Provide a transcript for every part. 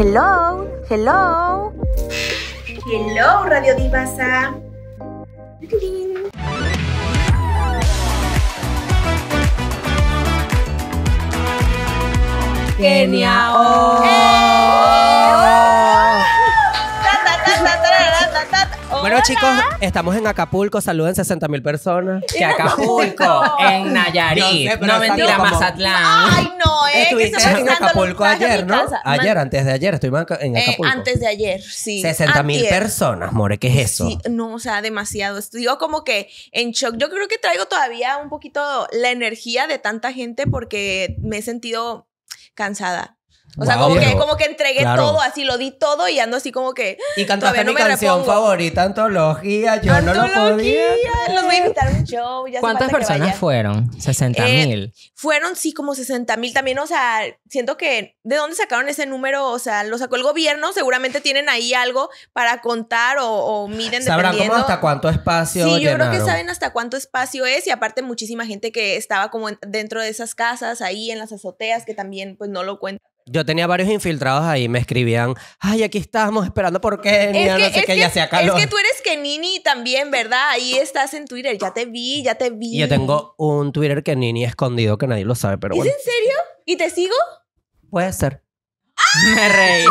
Hello, hello. Hello, Radio Divasa. ¡Genial! Oh. Bueno, chicos, estamos en Acapulco. Saluden 60 mil personas. Que Acapulco, en Nayarit. No, mentira, Mazatlán. Ay, no, eh. Estuviste en Acapulco ayer, ¿no? Ayer, antes de ayer. Estuvimos en eh, Acapulco. antes de ayer, sí. 60 mil personas, more. ¿Qué es eso? no, o sea, demasiado. digo como que en shock. Yo creo que traigo todavía un poquito la energía de tanta gente porque me he sentido cansada. O sea, como, que, como que entregué todo, así lo di todo y ando así como que. Y cantaste mi canción favorita, antología. Yo no lo podía. Los voy a invitar a un show. Ya ¿Cuántas personas fueron? ¿60 eh, mil? fueron, sí, como 60 mil también. O sea, siento que. ¿De dónde sacaron ese número? O sea, lo sacó el gobierno. Seguramente tienen ahí algo para contar o, o miden Sabrán cómo hasta cuánto espacio. Sí, yo creo que saben hasta cuánto espacio es. Y aparte, muchísima gente que estaba como dentro de esas casas, ahí en las azoteas, que también, pues no lo cuentan. Yo tenía varios infiltrados ahí, me escribían, ay, aquí estamos esperando porque es que, no sé qué, ya se acabó. Es que tú eres Kenini también, ¿verdad? Ahí estás en Twitter, ya te vi, ya te vi. Yo tengo un Twitter que Nini escondido que nadie lo sabe, pero ¿Es en serio? ¿Y te sigo? Puede ser. Me reí.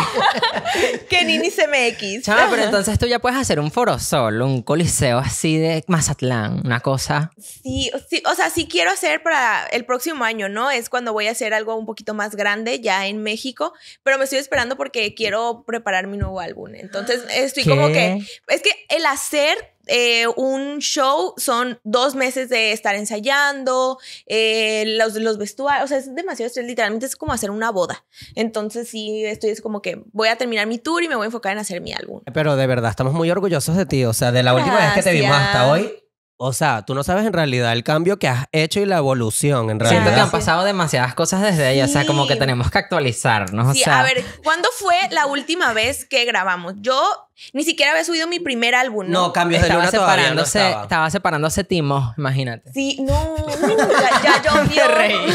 que Nini CMX. Chama, pero entonces tú ya puedes hacer un foro solo, un coliseo así de Mazatlán, una cosa. Sí, sí, o sea, sí quiero hacer para el próximo año, ¿no? Es cuando voy a hacer algo un poquito más grande ya en México, pero me estoy esperando porque quiero preparar mi nuevo álbum. Entonces estoy como que, es que el hacer eh, un show son dos meses de estar ensayando, eh, los, los vestuarios, o sea, es demasiado estrés, literalmente es como hacer una boda. Entonces sí, estoy es como que voy a terminar mi tour y me voy a enfocar en hacer mi álbum. Pero de verdad, estamos muy orgullosos de ti, o sea, de la última vez que te vimos hasta hoy. O sea, tú no sabes en realidad el cambio que has hecho y la evolución, en realidad. Siento que han pasado demasiadas cosas desde ahí, o sea, como que tenemos que actualizarnos. Sí, o sea... a ver, ¿cuándo fue la última vez que grabamos? Yo ni siquiera había subido mi primer álbum. No, no cambios estaba de luna separándose, estaba. estaba. separándose Timo, imagínate. Sí, no, ya, ya yo me reí.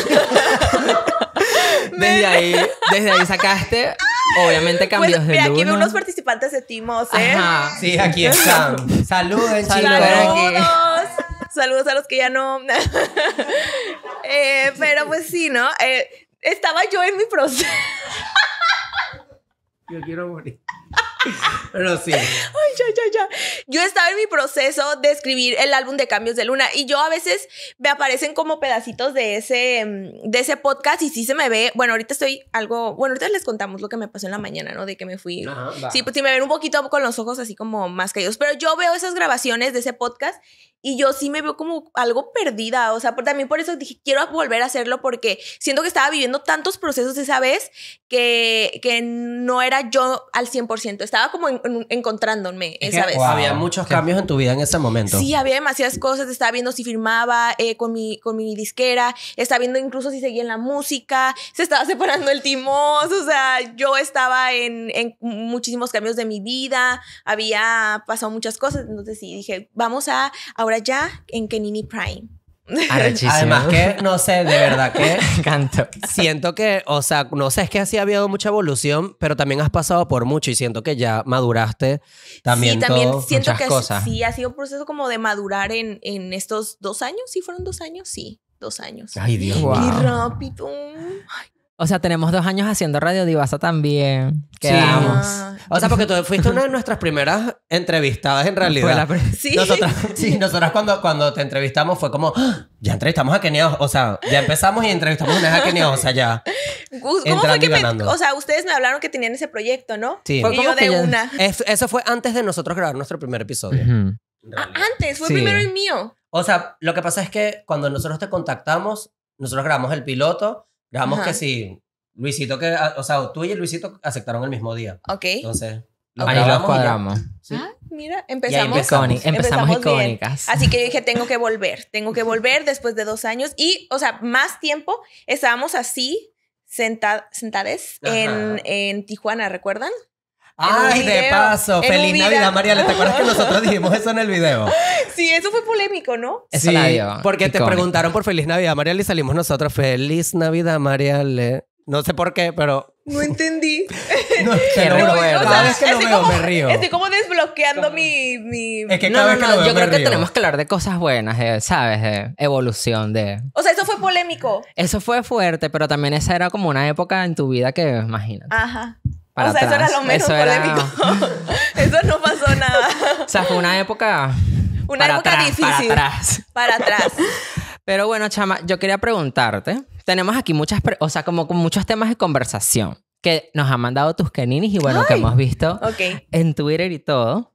desde ahí, desde ahí sacaste Obviamente pues, cambios de de aquí veo unos participantes de Timos, ¿eh? Sí, aquí están. Saludos. Saludos. Saludos a los que ya no. Eh, pero pues sí, ¿no? Eh, estaba yo en mi proceso. yo quiero morir. Pero sí. Ay, ya, ya, ya. Yo estaba en mi proceso de escribir el álbum de Cambios de Luna y yo a veces me aparecen como pedacitos de ese, mm, de ese podcast y sí se me ve. Bueno, ahorita estoy algo. Bueno, ahorita les contamos lo que me pasó en la mañana, ¿no? De que me fui. sí, pues sí me ven un poquito con los ojos así como más caídos. Pero yo veo esas grabaciones de ese podcast y yo sí me veo como algo perdida, o sea, también por eso dije, quiero volver a hacerlo porque siento que estaba viviendo tantos procesos esa vez que, que no era yo al 100%, estaba como encontrándome esa vez. Había muchos cambios en tu vida en ese momento. Sí, había demasiadas cosas. Estaba viendo si firmaba eh, con, mi, con mi disquera, estaba viendo incluso si seguía en la música, se estaba separando el timón, o sea, yo estaba en, en muchísimos cambios de mi vida, había pasado muchas cosas. Entonces sí, dije, vamos a ahora ya en Kenini Prime. Además que, no sé, de verdad que... Canto. Siento que, o sea, no sé, es que así ha habido mucha evolución, pero también has pasado por mucho y siento que ya maduraste también. también siento que cosas. sí, ha sido un proceso como de madurar en, en estos dos años, sí fueron dos años, sí, dos años. Ay, Dios. Wow. rápido. Ay, o sea, tenemos dos años haciendo Radio Divasa también. Quedamos. Sí. Ah. O sea, porque tú fuiste una de nuestras primeras entrevistadas en realidad. Fue sí. Nosotras, sí, nosotras cuando, cuando te entrevistamos fue como, ah, ya entrevistamos a Kenia. O sea, ya empezamos y entrevistamos una vez a Kenia. O sea, ya. ¿Cómo fue que O sea, ustedes me hablaron que tenían ese proyecto, ¿no? Sí. Fue como de una. eso fue antes de nosotros grabar nuestro primer episodio. antes, fue primero el mío. O sea, lo que pasa es que cuando nosotros te contactamos, nosotros grabamos el piloto Digamos que sí, Luisito, que, ah, o sea, tú y Luisito aceptaron el mismo día. Ok. Entonces, lo Ahí lo cuadramos. Ah, mira, empezamos. empezamos, empezamos, icónicas. Así que yo dije, tengo que volver, tengo que volver después de dos años. Y, o sea, más tiempo estábamos así, senta, sentades en, en Tijuana, ¿recuerdan? Ay, de paso. Feliz Navidad, María. ¿Te acuerdas que nosotros dijimos eso en el video? Sí, eso fue polémico, ¿no? sí, porque te preguntaron por Feliz Navidad, María y salimos nosotros. Feliz Navidad, María. No sé por qué, pero. No entendí. no, pero que lo me río. Estoy como desbloqueando mi, mi. Es que no, no, yo creo que tenemos que hablar de cosas buenas, ¿sabes? De evolución, de. O sea, eso fue polémico. Eso fue fuerte, pero también esa era como una época en tu vida que, imagínate. Ajá o sea, eso era lo menos polémico. eso no pasó nada. o sea, fue una época. Una época difícil. Para atrás. Para atrás. Pero bueno, chama, yo quería preguntarte. Tenemos aquí muchas, o sea, como muchos temas de conversación que nos han mandado tus Keninis y bueno, que hemos visto en Twitter y todo.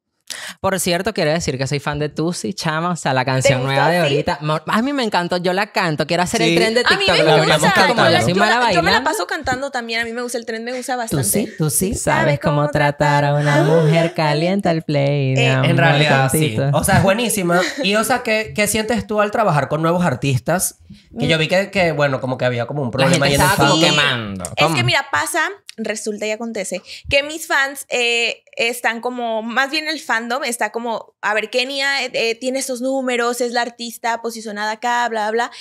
Por cierto, quiero decir que soy fan de Tusi, chama. O sea, la canción nueva de ahorita. A mí me encantó, yo la canto. Quiero hacer el tren de TikTok. A mí me yo, me la paso cantando también. A mí me gusta el tren, me gusta bastante. Tusi, Tusi, sabes cómo, tratar a una ah. mujer caliente al play. Eh, en realidad, sí. O sea, es buenísima. Y, o sea, ¿qué, ¿qué, sientes tú al trabajar con nuevos artistas? Que yo mm. vi que, que, bueno, como que había como un problema y en el quemando. Es que, mira, pasa resulta y acontece que mis fans eh, están como, más bien el fandom está como, a ver, Kenia eh, eh, tiene estos números, es la artista posicionada acá, bla, bla,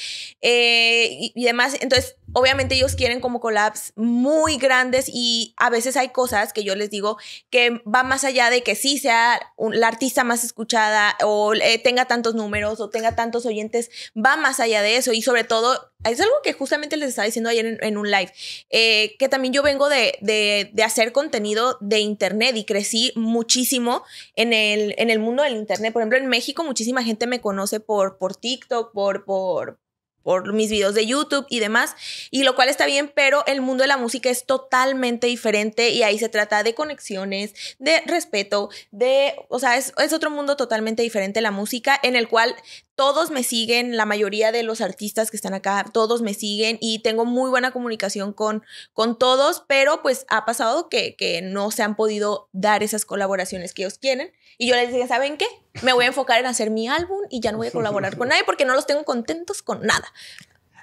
y, demás. Entonces, obviamente ellos quieren como collabs muy grandes y a veces hay cosas que yo les digo que va más allá de que sí sea la artista más escuchada o eh, tenga tantos números o tenga tantos oyentes, va más allá de eso y sobre todo es algo que justamente les estaba diciendo ayer en, un live, eh, que también yo vengo de, hacer contenido de internet y crecí muchísimo en el, en el mundo del internet. Por ejemplo, en México muchísima gente me conoce por, por TikTok, por, por, por mis videos de YouTube y demás, y lo cual está bien, pero el mundo de la música es totalmente diferente y ahí se trata de conexiones, de respeto, de, o sea, es, es otro mundo totalmente diferente la música en el cual todos me siguen, la mayoría de los artistas que están acá, todos me siguen y tengo muy buena comunicación con, con todos, pero pues ha pasado que, que no se han podido dar esas colaboraciones que ellos quieren. Y yo les dije, ¿saben qué? Me voy a enfocar en hacer mi álbum y ya no voy a colaborar con nadie porque no los tengo contentos con nada.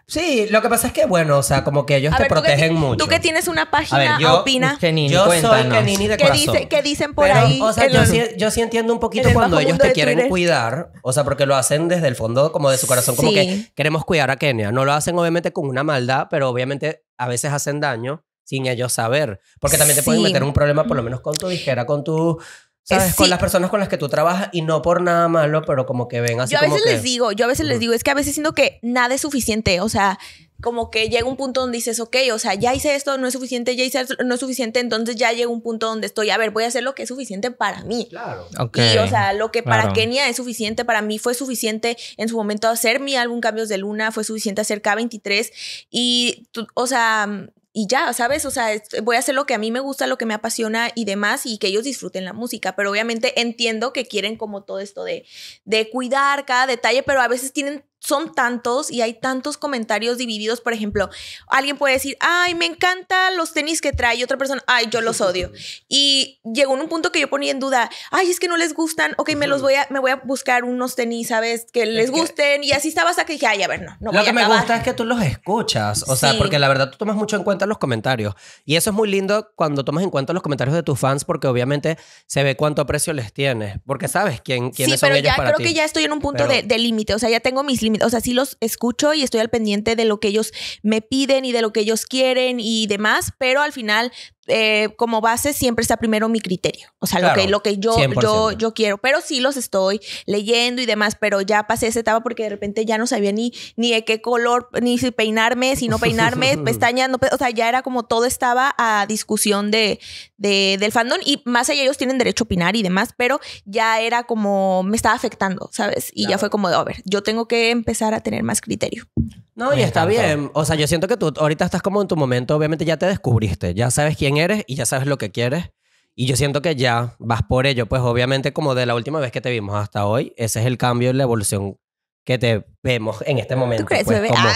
Sí, lo que pasa es que, bueno, o sea, como que ellos te protegen mucho. Tú que tienes una página, a yo, opina. yo soy Kenini de ¿Qué Dice, ¿Qué dicen por ahí? O sea, yo, sí, entiendo un poquito cuando ellos te quieren cuidar. O sea, porque lo hacen desde el fondo como de su corazón. Como que queremos cuidar a Kenia. No lo hacen obviamente con una maldad, pero obviamente a veces hacen daño sin ellos saber. Porque también te pueden meter un problema, por lo mm. menos con tu disquera, con tu con las personas con las que tú trabajas y no por nada malo, pero como que ven así. Yo a veces les digo, yo a veces les digo, es que a veces siento que nada es suficiente, o sea, como que llega un punto donde dices, ok, o sea, ya hice esto, no es suficiente, ya hice esto, no es suficiente, entonces ya llega un punto donde estoy, a ver, voy a hacer lo que es suficiente para mí. Claro. Ok. Y, o sea, lo que para Kenia es suficiente, para mí fue suficiente en su momento hacer mi álbum Cambios de Luna, fue suficiente hacer K23 y, o sea, y ya, ¿sabes? O sea, voy a hacer lo que a mí me gusta, lo que me apasiona y demás, y que ellos disfruten la música. Pero obviamente entiendo que quieren como todo esto de, de cuidar cada detalle, pero a veces tienen son tantos y hay tantos comentarios divididos. Por ejemplo, alguien puede decir, ay, me encantan los tenis que trae. Y otra persona, ay, yo los odio. Y llegó un punto que yo ponía en duda, ay, es que no les gustan. Ok, me los voy a, me voy a buscar unos tenis, ¿sabes? Que les gusten. Y así estaba hasta que dije, ay, a ver, no. no Lo que me gusta es que tú los escuchas. O sea, porque la verdad tú tomas mucho en cuenta los comentarios. Y eso es muy lindo cuando tomas en cuenta los comentarios de tus fans porque obviamente se ve cuánto precio les tienes. Porque sabes quién, quiénes son ellos Sí, pero ya creo que ya estoy en un punto de, de límite. O sea, ya tengo mis o sea, sí los escucho y estoy al pendiente de lo que ellos me piden y de lo que ellos quieren y demás, pero al final eh, como base siempre está primero mi criterio, o sea, lo, que, lo que yo, yo, quiero, pero sí los estoy leyendo y demás, pero ya pasé esa etapa porque de repente ya no sabía ni, ni de qué color, ni si peinarme, si no peinarme, pestañas, o sea, ya era como todo estaba a discusión de, del fandom y más allá ellos tienen derecho a opinar y demás, pero ya era como, me estaba afectando, ¿sabes? Y ya fue como, de, a ver, yo tengo que empezar a tener más criterio. No, y está bien. O sea, yo siento que tú ahorita estás como en tu momento, obviamente ya te descubriste, ya sabes quién eres y ya sabes lo que quieres. Y yo siento que ya vas por ello, pues obviamente como de la última vez que te vimos hasta hoy, ese es el cambio y la evolución que te vemos en este momento. pues, Como, ah.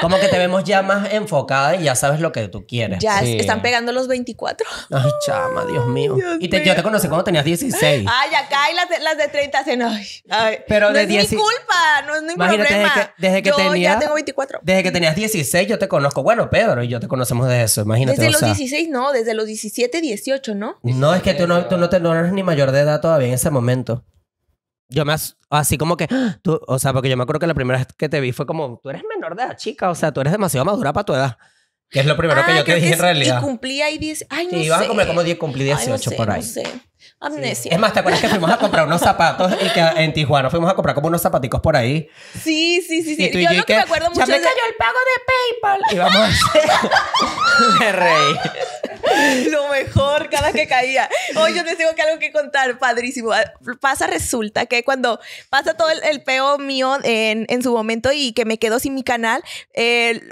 Como que te vemos ya más enfocada y ya sabes lo que tú quieres. Ya están pegando los 24. Ay, chama, Dios mío. y yo te conocí cuando tenías 16. Ay, acá hay las de, 30 hacen. Ay, ay. no es mi culpa, no es mi Imagínate, problema. Desde que, desde yo ya tengo 24. Desde que tenías 16, yo te conozco. Bueno, Pedro y yo te conocemos de eso, imagínate. Desde los 16, no, desde los 17, 18, ¿no? No, es que tú no, te, no eres ni mayor de edad todavía en ese momento yo me así como que, ¡Ah! tú, o sea, porque yo me acuerdo que la primera vez que te vi fue como, tú eres menor de edad, chica, o sea, tú eres demasiado madura para tu edad. Que es lo primero que ah, yo te dije en realidad. Y cumplí ahí 10, ay, no sé. iban a comer como 10, cumplí 18 por ahí. No sé. Amnesia. Es más, ¿te acuerdas que fuimos a comprar unos zapatos y que en Tijuana fuimos a comprar como unos zapaticos por ahí? Sí, sí, sí, sí. yo, lo que, me acuerdo mucho. Ya cayó el pago de PayPal. Y vamos me Lo mejor cada que caía. Hoy yo les tengo que algo que contar, padrísimo. Ah, pasa, resulta que cuando pasa todo el, peo mío en, su momento y que me quedo sin mi canal,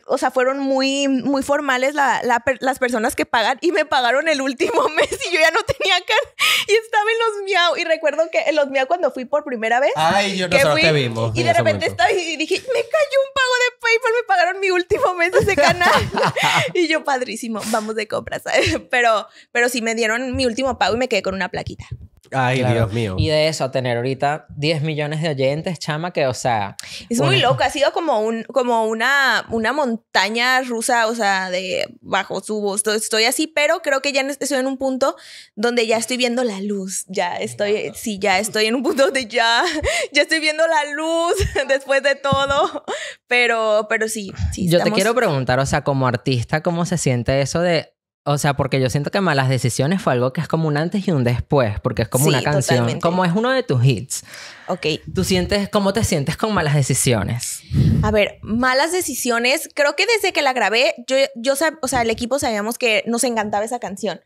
o sea, fueron muy, muy formales las personas que pagan y me pagaron el último mes y yo ya no tenía canal y estaba en los miau. Y recuerdo que en los miau cuando fui por primera vez. Ay, yo no que te vimos. Y de repente estaba y dije, me cayó un pago de PayPal, me pagaron mi último mes de ese canal. y yo, padrísimo, vamos de compras. pero, pero sí me dieron mi último pago y me quedé con una plaquita. Ay, Dios mío. Y de eso, tener ahorita 10 millones de oyentes, chama, que, o sea. Es muy loco, ha sido como, un, como una, una montaña rusa, o sea, de bajo subo. Estoy, así, pero creo que ya estoy en un punto donde ya estoy viendo la luz. Ya estoy, sí, ya estoy en un punto de ya, ya estoy viendo la luz después de todo. Pero, pero sí, sí. Yo te quiero preguntar, o sea, como artista, ¿cómo se siente eso de o sea, porque yo siento que Malas Decisiones fue algo que es como un antes y un después, porque es como una canción, como es uno de tus hits. Ok. ¿Tú sientes, cómo te sientes con Malas Decisiones? A ver, Malas Decisiones, creo que desde que la grabé, yo, yo o sea, el equipo sabíamos que nos encantaba esa canción,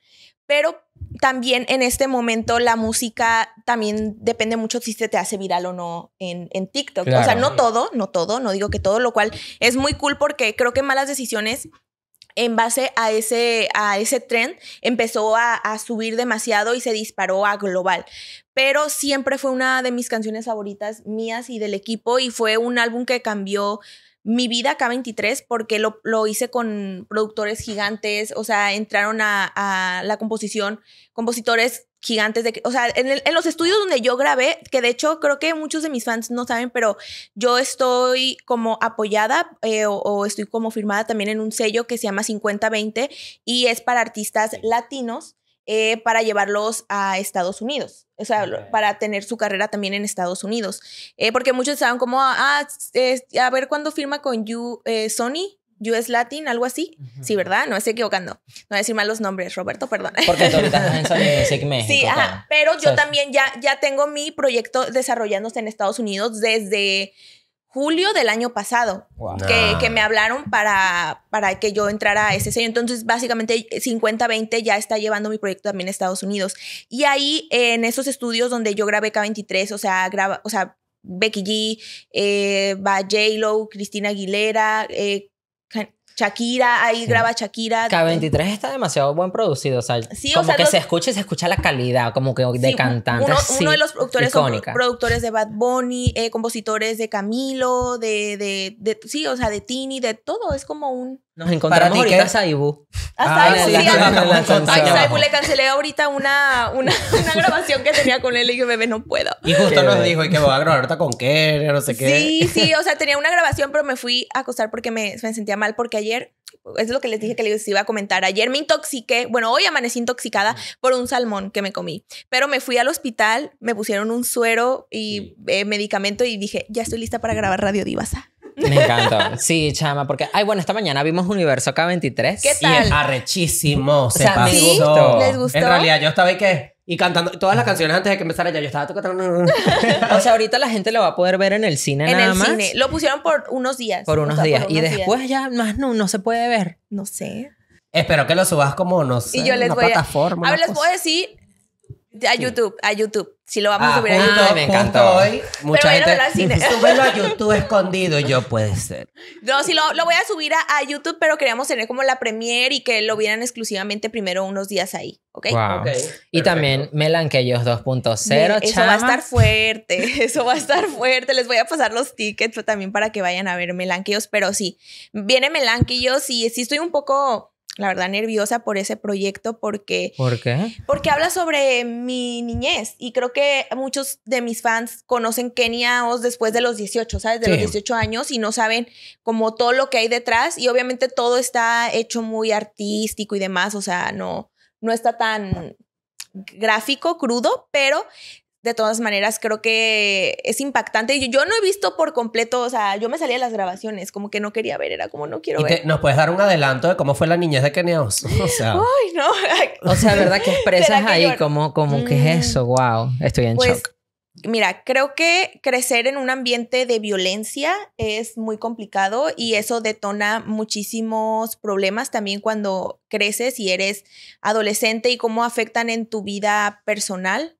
pero también en este momento la música también depende mucho si se te hace viral o no en, TikTok. O sea, no todo, no todo, no digo que todo, lo cual es muy cool porque creo que Malas Decisiones en base a ese, a ese trend, empezó a, subir demasiado y se disparó a global pero siempre fue una de mis canciones favoritas mías y del equipo y fue un álbum que cambió mi vida K23 porque lo, hice con productores gigantes, o sea, entraron a, a la composición compositores gigantes de... O sea, en, los estudios donde yo grabé, que de hecho creo que muchos de mis fans no saben, pero yo estoy como apoyada eh, o, estoy como firmada también en un sello que se llama 5020 y es para artistas latinos. Eh, para llevarlos a Estados Unidos, o sea, para tener su carrera también en Estados Unidos, eh, porque muchos estaban como, ah, a ver cuándo firma con you, Sony, US Latin, algo así. Sí, ¿verdad? No me estoy equivocando. No voy a decir los nombres, Roberto, perdón. Porque Sí, ajá. Pero yo también ya, ya tengo mi proyecto desarrollándose en Estados Unidos desde julio del año pasado, que, me hablaron para, para que yo entrara a ese sello. Entonces, básicamente 50-20 eh, ya está llevando mi proyecto también a Estados Unidos. Y ahí, en esos estudios donde yo grabé K23, o sea, graba, o sea Becky G, eh, va J-Lo, Cristina Aguilera, eh, Shakira, ahí graba Shakira. K23 está demasiado buen producido, o sea, como que se escucha y se escucha la calidad, como que de sí, cantante. Uno, de los productores productores de Bad Bunny, eh, compositores de Camilo, de, de, de, sí, o sea, de Tini, de todo, es como un... Nos encontramos ahorita a Saibu. A Saibu, le cancelé ahorita una, grabación que tenía con él y dije, bebé, no puedo. Y justo nos dijo, y que voy a grabar ahorita con qué, no sé qué. Sí, sí, o sea, tenía una grabación, pero me fui a acostar porque me, sentía mal, porque ayer, es lo que les dije que les iba a comentar, ayer me intoxiqué, bueno, hoy amanecí intoxicada por un salmón que me comí, pero me fui al hospital, me pusieron un suero y eh, medicamento y dije, ya estoy lista para grabar Radio Divasa. Me encantó. Sí, chama, porque, ay, bueno, esta mañana vimos Universo K23. ¿Qué Y es arrechísimo. Se pasó. ¿Les gustó? En realidad, yo estaba ahí que. Y cantando todas las canciones antes de que empezara ya, yo estaba tocando. O sea, ahorita la gente lo va a poder ver en el cine en el cine. Lo pusieron por unos días. Por unos días. y después ya más no, no se puede ver. No sé. Espero que lo subas como, no sé, Y yo les una voy a... plataforma. les puedo decir a YouTube, a YouTube. Si lo vamos a ah, subir a YouTube. me encantó. Hoy. Mucha gente. Súbelo a YouTube escondido, yo puede ser. No, si lo, voy a subir a, YouTube, pero queríamos tener como la premiere y que lo vieran exclusivamente primero unos días ahí, ¿ok? Wow. Y también Melanquillos 2.0, ellos 2.0, Eso va a estar fuerte, eso va a estar fuerte. Les voy a pasar los tickets también para que vayan a ver Melanquillos, pero sí, viene Melanquillos y sí estoy un poco la verdad, nerviosa por ese proyecto porque... ¿Por qué? Porque habla sobre mi niñez y creo que muchos de mis fans conocen Kenia Oz después de los 18, ¿sabes? De los 18 años y no saben como todo lo que hay detrás y obviamente todo está hecho muy artístico y demás, o sea, no, no está tan gráfico, crudo, pero de todas maneras, creo que es impactante. Yo, no he visto por completo, o sea, yo me salía de las grabaciones, como que no quería ver, era como no quiero ver. ¿Nos puedes dar un adelanto de cómo fue la niñez de Keneos? O sea, ¿verdad que expresas ahí como, como que es eso? Wow, mm. estoy en pues, shock. Mira, creo que crecer en un ambiente de violencia es muy complicado y eso detona muchísimos problemas también cuando creces y eres adolescente y cómo afectan en tu vida personal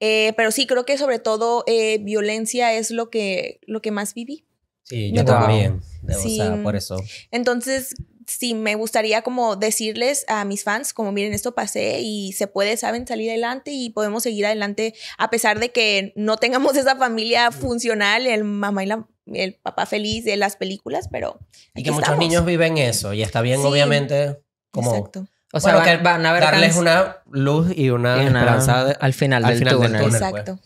eh, pero sí, creo que sobre todo eh, violencia es lo que, lo que más viví. Sí, yo también. O sea, por eso. Entonces, sí, me gustaría como decirles a mis fans, como miren, esto pasé y se puede, saben, salir adelante y podemos seguir adelante a pesar de que no tengamos esa familia funcional, el mamá y el papá feliz de las películas, pero... Y que muchos niños viven eso y está bien, obviamente, como... Exacto. O sea, van, a ver darles una luz y una, esperanza al final, del, final túnel. Pues. Exacto.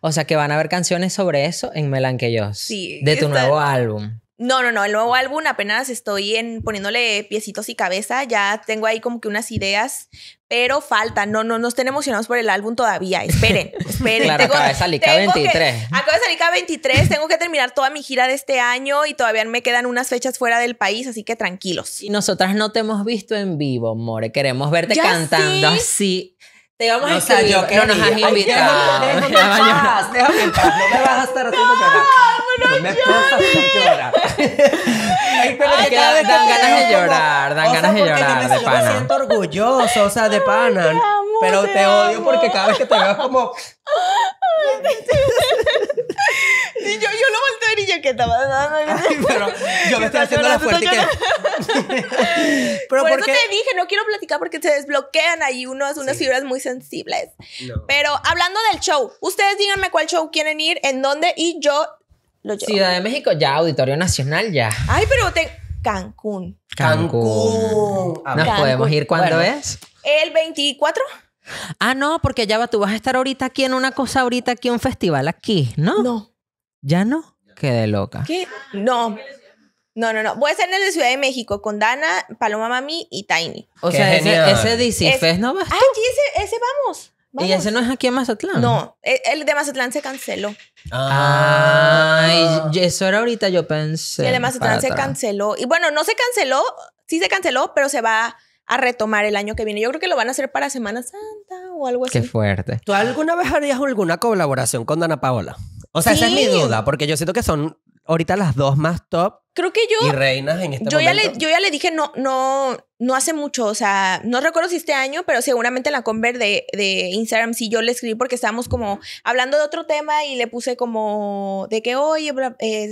O sea, que van a haber canciones sobre eso en Melanque De tu nuevo álbum. No, no, no, el nuevo álbum apenas estoy en poniéndole piecitos y cabeza, ya tengo ahí como que unas ideas, pero falta, no, no, no estén emocionados por el álbum todavía, esperen, esperen. Claro, acaba de salir k 23. acaba de salir 23, tengo que terminar toda mi gira de este año y todavía me quedan unas fechas fuera del país, así que tranquilos. Y nosotras no te hemos visto en vivo, More, queremos verte cantando sí. así te vamos a escribir. Yo que no nos has invitado. Déjame, déjame No me vas a estar haciendo llorar. No, no, me vas a hacer llorar. dan, ganas de llorar, dan ganas de llorar, de pana. Yo me siento orgulloso, o sea, de pana. pero te, odio porque cada vez que te veo como... Y yo, lo volteé a ver y yo, pero yo me estoy haciendo la fuerte que... pero Por eso te dije, no quiero platicar porque se desbloquean ahí unos, unas fibras muy sensibles. Pero hablando del show, ustedes díganme cuál show quieren ir, en dónde y yo lo llevo. Ciudad de México ya, Auditorio Nacional ya. Ay, pero tengo Cancún. Cancún. Nos podemos ir cuándo es? El 24. Ah, no, porque ya va, tú vas a estar ahorita aquí en una cosa, ahorita aquí, un festival aquí, ¿no? No. Ya no, quedé loca. ¿Qué? No. No, no, no. Voy a estar en la Ciudad de México con Dana, Paloma Mami y Tiny. O sea, ese, ese DC Fest no va. Ah, ese, ese vamos. Y ese no es aquí en Mazatlán. No, e, el, de Mazatlán se canceló. Ay, ah. eso era ahorita yo pensé. el de Mazatlán se canceló. Y bueno, no se canceló, sí se canceló, pero se va a retomar el año que viene. Yo creo que lo van a hacer para Semana Santa o algo así. Qué fuerte. ¿Tú alguna vez harías alguna colaboración con Dana Paola? O sea, esa es mi duda, porque yo siento que son ahorita las dos más top creo que yo. Y reinas en este yo Ya le, yo ya le dije no, no, no hace mucho. O sea, no recuerdo si este año, pero seguramente la Conver de, Instagram sí yo le escribí porque estábamos como hablando de otro tema y le puse como de que, hoy eh,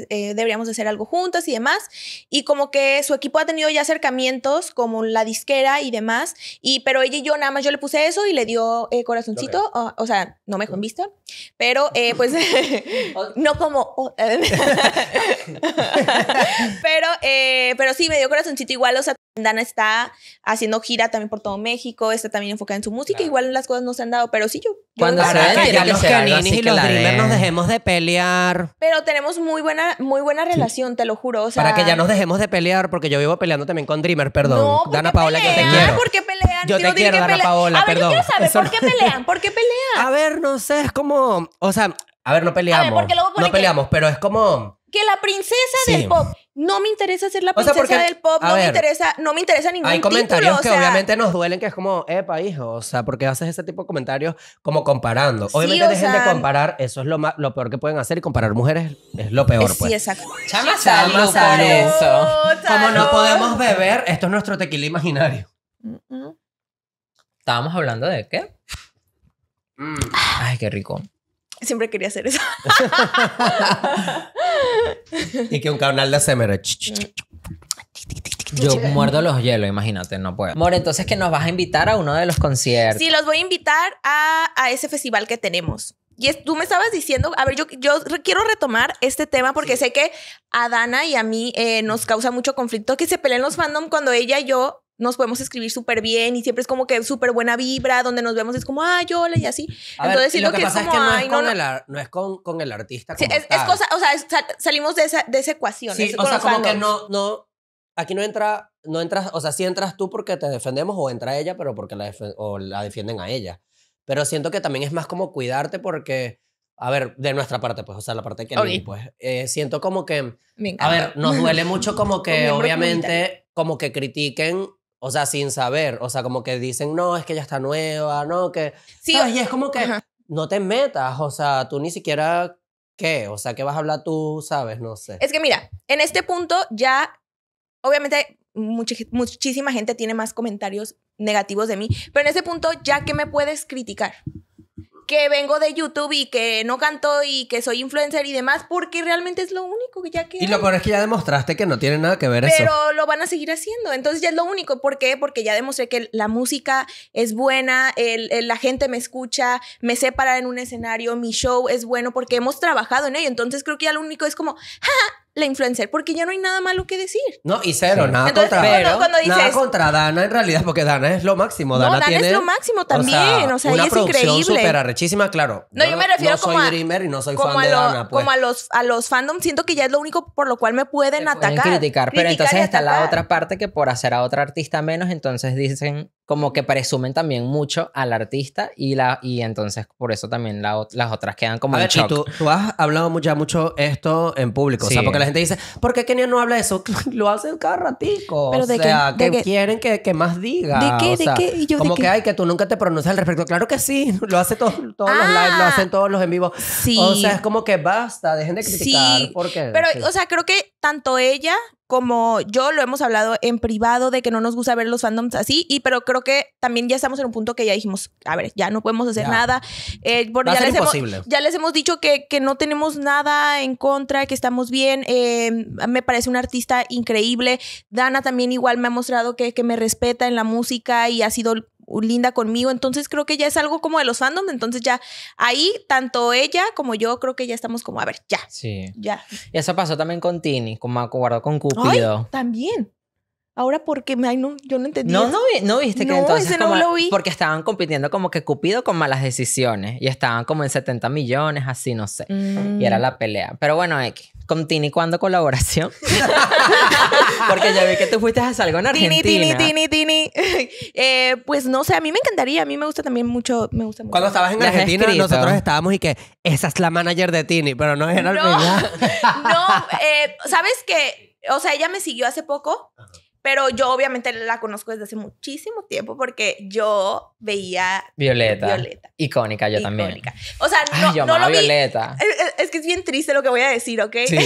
eh, deberíamos hacer algo juntas y demás. Y como que su equipo ha tenido ya acercamientos como la disquera y demás. Y, pero ella y yo nada más yo le puse eso y le dio eh, corazoncito. O, sea, no me dejó en vista, pero eh, pues no como. pero, eh, pero sí, me dio corazoncito igual, o sea, Dana está haciendo gira también por todo México, está también enfocada en su música, igual las cosas no se han dado, pero sí yo. Cuando se que, los y los dreamers nos dejemos de pelear. Pero tenemos muy buena, muy buena relación, te lo juro. Para que ya nos dejemos de pelear, porque yo vivo peleando también con Dreamer, perdón. No, Dana Paola, yo te quiero. ¿Por qué pelean? Yo te quiero, a ver, Yo ¿por no... qué pelean? ¿Por qué pelean? A ver, no sé, es como, o sea, a ver, no peleamos. porque luego no peleamos, pero es como que la princesa del pop no me interesa hacer la princesa porque, del pop, no me interesa, no me interesa ningún Hay comentarios que obviamente nos duelen, que es como, epa, hijo, o sea, porque haces ese tipo de comentarios como comparando. Obviamente dejen de comparar, eso es lo, más, lo peor que pueden hacer y comparar mujeres es lo peor, pues. Sí, exacto. Chama, salud eso. Como no podemos beber, esto es nuestro tequila imaginario. ¿Estábamos hablando de qué? Mm. Ay, qué rico. Siempre quería hacer eso. y que un canal de eh, Yo muerdo los hielos, imagínate, no puedo. More, entonces que nos vas a invitar a uno de los conciertos. Sí, los voy a invitar a, ese festival que tenemos. Y tú me estabas diciendo, a ver, yo, yo quiero retomar este tema porque sé que a Dana y a mí eh, nos causa mucho conflicto que se peleen los fandom cuando ella y yo nos podemos escribir súper bien y siempre es como que súper buena vibra, donde nos vemos es como, ay, hola y así. Entonces, lo, que, pasa es, que no es, con el, artista. Como es, cosa, o sea, salimos de esa, de esa ecuación. o sea, como que no, no, aquí no entra, no entras, o sea, sí entras tú porque te defendemos o entra ella, pero porque la, o la defienden a ella. Pero siento que también es más como cuidarte porque, a ver, de nuestra parte, pues, o sea, la parte que okay. pues, eh, siento como que, a ver, nos duele mucho como que, obviamente, como que critiquen o sea, sin saber. O sea, como que dicen, no, es que ella está nueva, no, que. Sí, ¿sabes? y es como que no te metas. O sea, tú ni siquiera. ¿Qué? O sea, ¿qué vas a hablar tú? ¿Sabes? No sé. Es que mira, en este punto ya. Obviamente, muchísima gente tiene más comentarios negativos de mí. Pero en ese punto, ya que me puedes criticar que vengo de YouTube y que no canto y que soy influencer y demás, porque realmente es lo único que ya que. Y lo peor es que ya demostraste que no tiene nada que ver eso. Pero lo van a seguir haciendo. Entonces ya es lo único. ¿Por qué? Porque ya demostré que la música es buena, el, la gente me escucha, me separa en un escenario, mi show es bueno porque hemos trabajado en ello. Entonces creo que ya lo único es como, ¡Ja, la influencer, porque ya no hay nada malo que decir. No, y cero, nada contra pero, cuando, nada contra Dana en realidad, porque Dana es lo máximo. Dana, no, Dana es lo máximo también, o sea, es increíble una es producción súper arrechísima, claro. No, yo, me refiero no como soy a, dreamer y no soy fan de Dana, pues. Como a los, a los fandom siento que ya es lo único por lo cual me pueden, atacar. criticar, pero entonces está la otra parte que por hacer a otra artista menos, entonces dicen como que presumen también mucho al artista y la y entonces por eso también las otras quedan como Y tú, tú, has hablado ya mucho esto en público, sí. porque la gente dice, ¿por qué Kenia no habla de eso? Lo hace cada ratico. Pero o sea, que, quieren que, más diga. ¿De qué? ¿De qué? como que, hay que tú nunca te pronuncias al respecto. Claro que sí, lo hace todos los lives, lo ah. hacen todos los en vivo. Sí. O sea, es como que basta, dejen de criticar. Sí. Pero, o sea, creo que tanto ella como yo lo hemos hablado en privado de que no nos gusta ver los fandoms así, y pero creo que también ya estamos en un punto que ya dijimos, a ver, ya no podemos hacer nada. Eh, ya, les hemos, dicho que, que, no tenemos nada en contra, que estamos bien. Eh, me parece un artista increíble. Dana también igual me ha mostrado que, que me respeta en la música y ha sido linda conmigo. Entonces creo que ya es algo como de los fandoms. Entonces ya ahí, tanto ella como yo, creo que ya estamos como, a ver, ya. Sí. Ya. Y eso pasó también con Tini, como acuerdo con Cupido. Ay, también. Ahora porque me, ay, no, yo no entendí. No, no, viste que no, entonces lo vi. porque estaban compitiendo como que Cupido con malas decisiones y estaban como en 70 millones, así no sé. Y era mm. la pelea. Pero bueno, X con Tini cuando colaboración? Porque ya vi que tú fuiste a algo en Argentina. Tini, Tini, Tini, Tini. Eh, pues no sé, a mí me encantaría, a mí me gusta también mucho, me gusta mucho. Cuando estabas en Argentina nosotros estábamos y que esa es la manager de Tini, pero no es en Argentina. No, no eh, ¿sabes qué? O sea, ella me siguió hace poco. Pero yo obviamente la conozco desde hace muchísimo tiempo porque yo veía Violeta. Violeta. Icónica, yo Icónica. también. O sea, no, yo no lo Violeta. Es, que es bien triste lo que voy a decir, ¿ok? Sí,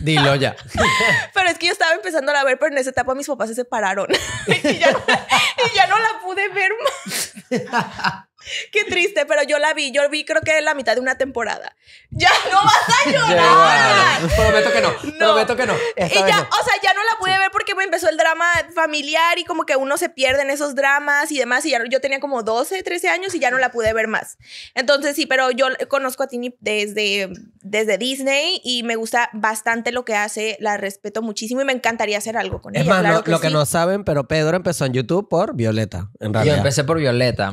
dilo ya. pero es que yo estaba empezando a la ver, pero en esa etapa mis papás se separaron. y, ya, y, ya, no la pude ver más. Qué triste, pero yo la vi. Yo vi creo que la mitad de una temporada. Ya no vas a llorar. prometo que no, no, Prometo que no. y ya, o sea, ya no la pude ver porque me empezó el drama familiar y como que uno se pierde en esos dramas y demás. Y ya, yo tenía como 12, 13 años y ya no la pude ver más. Entonces sí, pero yo conozco a Tini desde, desde Disney y me gusta bastante lo que hace. La respeto muchísimo y me encantaría hacer algo con ella. lo que no saben, pero Pedro empezó en YouTube por Violeta, Yo empecé por Violeta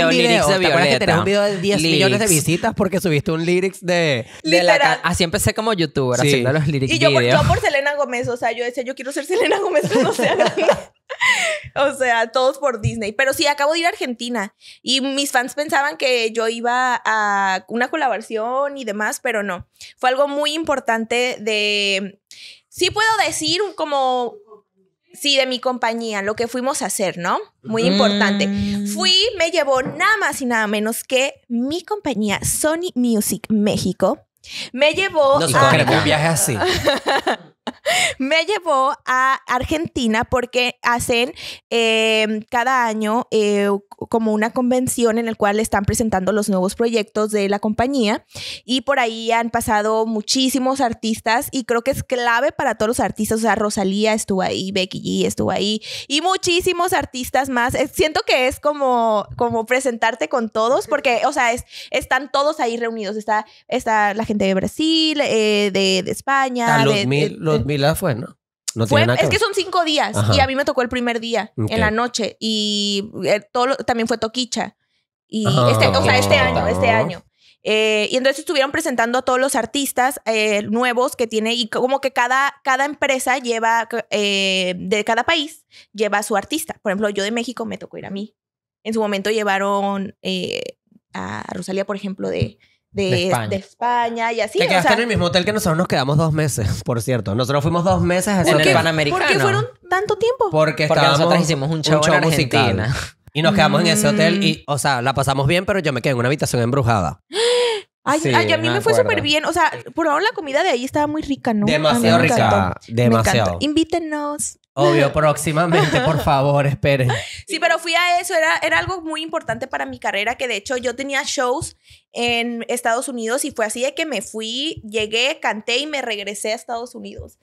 un video, de que un video de 10 millones de visitas porque subiste un lyrics de... la así empecé como youtuber, haciendo los lyrics Y yo por, yo por Selena Gómez, o sea, yo decía, yo quiero ser Selena Gómez cuando sea o sea, todos por Disney. Pero sí, acabo de ir a Argentina y mis fans pensaban que yo iba a una colaboración y demás, pero no. Fue algo muy importante de... Sí puedo decir como Sí, de mi compañía, lo que fuimos a hacer, ¿no? Muy mm. importante. Fui, me llevó nada más y nada menos que mi compañía Sony Music México. Me llevó a... un viaje así. me llevó a Argentina porque hacen em, cada año eh, como una convención en la cual están presentando los nuevos proyectos de la compañía y por ahí han pasado muchísimos artistas y creo que es clave para todos los artistas, o sea, Rosalía estuvo ahí, Becky G estuvo ahí y muchísimos artistas más. Eh, siento que es como, como presentarte con todos porque, o sea, están todos ahí reunidos, está, está la gente de Brasil, eh, de, España, Los fue, ¿no? es que son cinco días y a mí me tocó el primer día en la noche y eh, todo también fue Toquicha y este, este ah, año, este año. Eh, y entonces estuvieron presentando a todos los artistas eh, nuevos que tiene y como que cada, cada empresa lleva, de cada país lleva a su artista. Por ejemplo, yo de México me tocó ir a mí. En su momento llevaron a Rosalía, por ejemplo, de, de, España. y así. Te quedaste en el mismo hotel que nosotros nos quedamos dos meses, por cierto. Nosotros fuimos dos meses a en el Panamericano. ¿Por qué fueron tanto tiempo? Porque, nosotros hicimos un show, un Y nos quedamos en ese hotel y, mm. o sea, la pasamos bien, pero yo me quedé en una habitación embrujada. Ay, ay, a mí me, fue súper bien. O sea, por ahora la comida de ahí estaba muy rica, ¿no? Demasiado rica. Demasiado. Invítenos. Obvio, próximamente, por favor, esperen. Sí, pero fui a eso, era, era algo muy importante para mi carrera, que de hecho yo tenía shows en Estados Unidos y fue así de que me fui, llegué, canté y me regresé a Estados Unidos.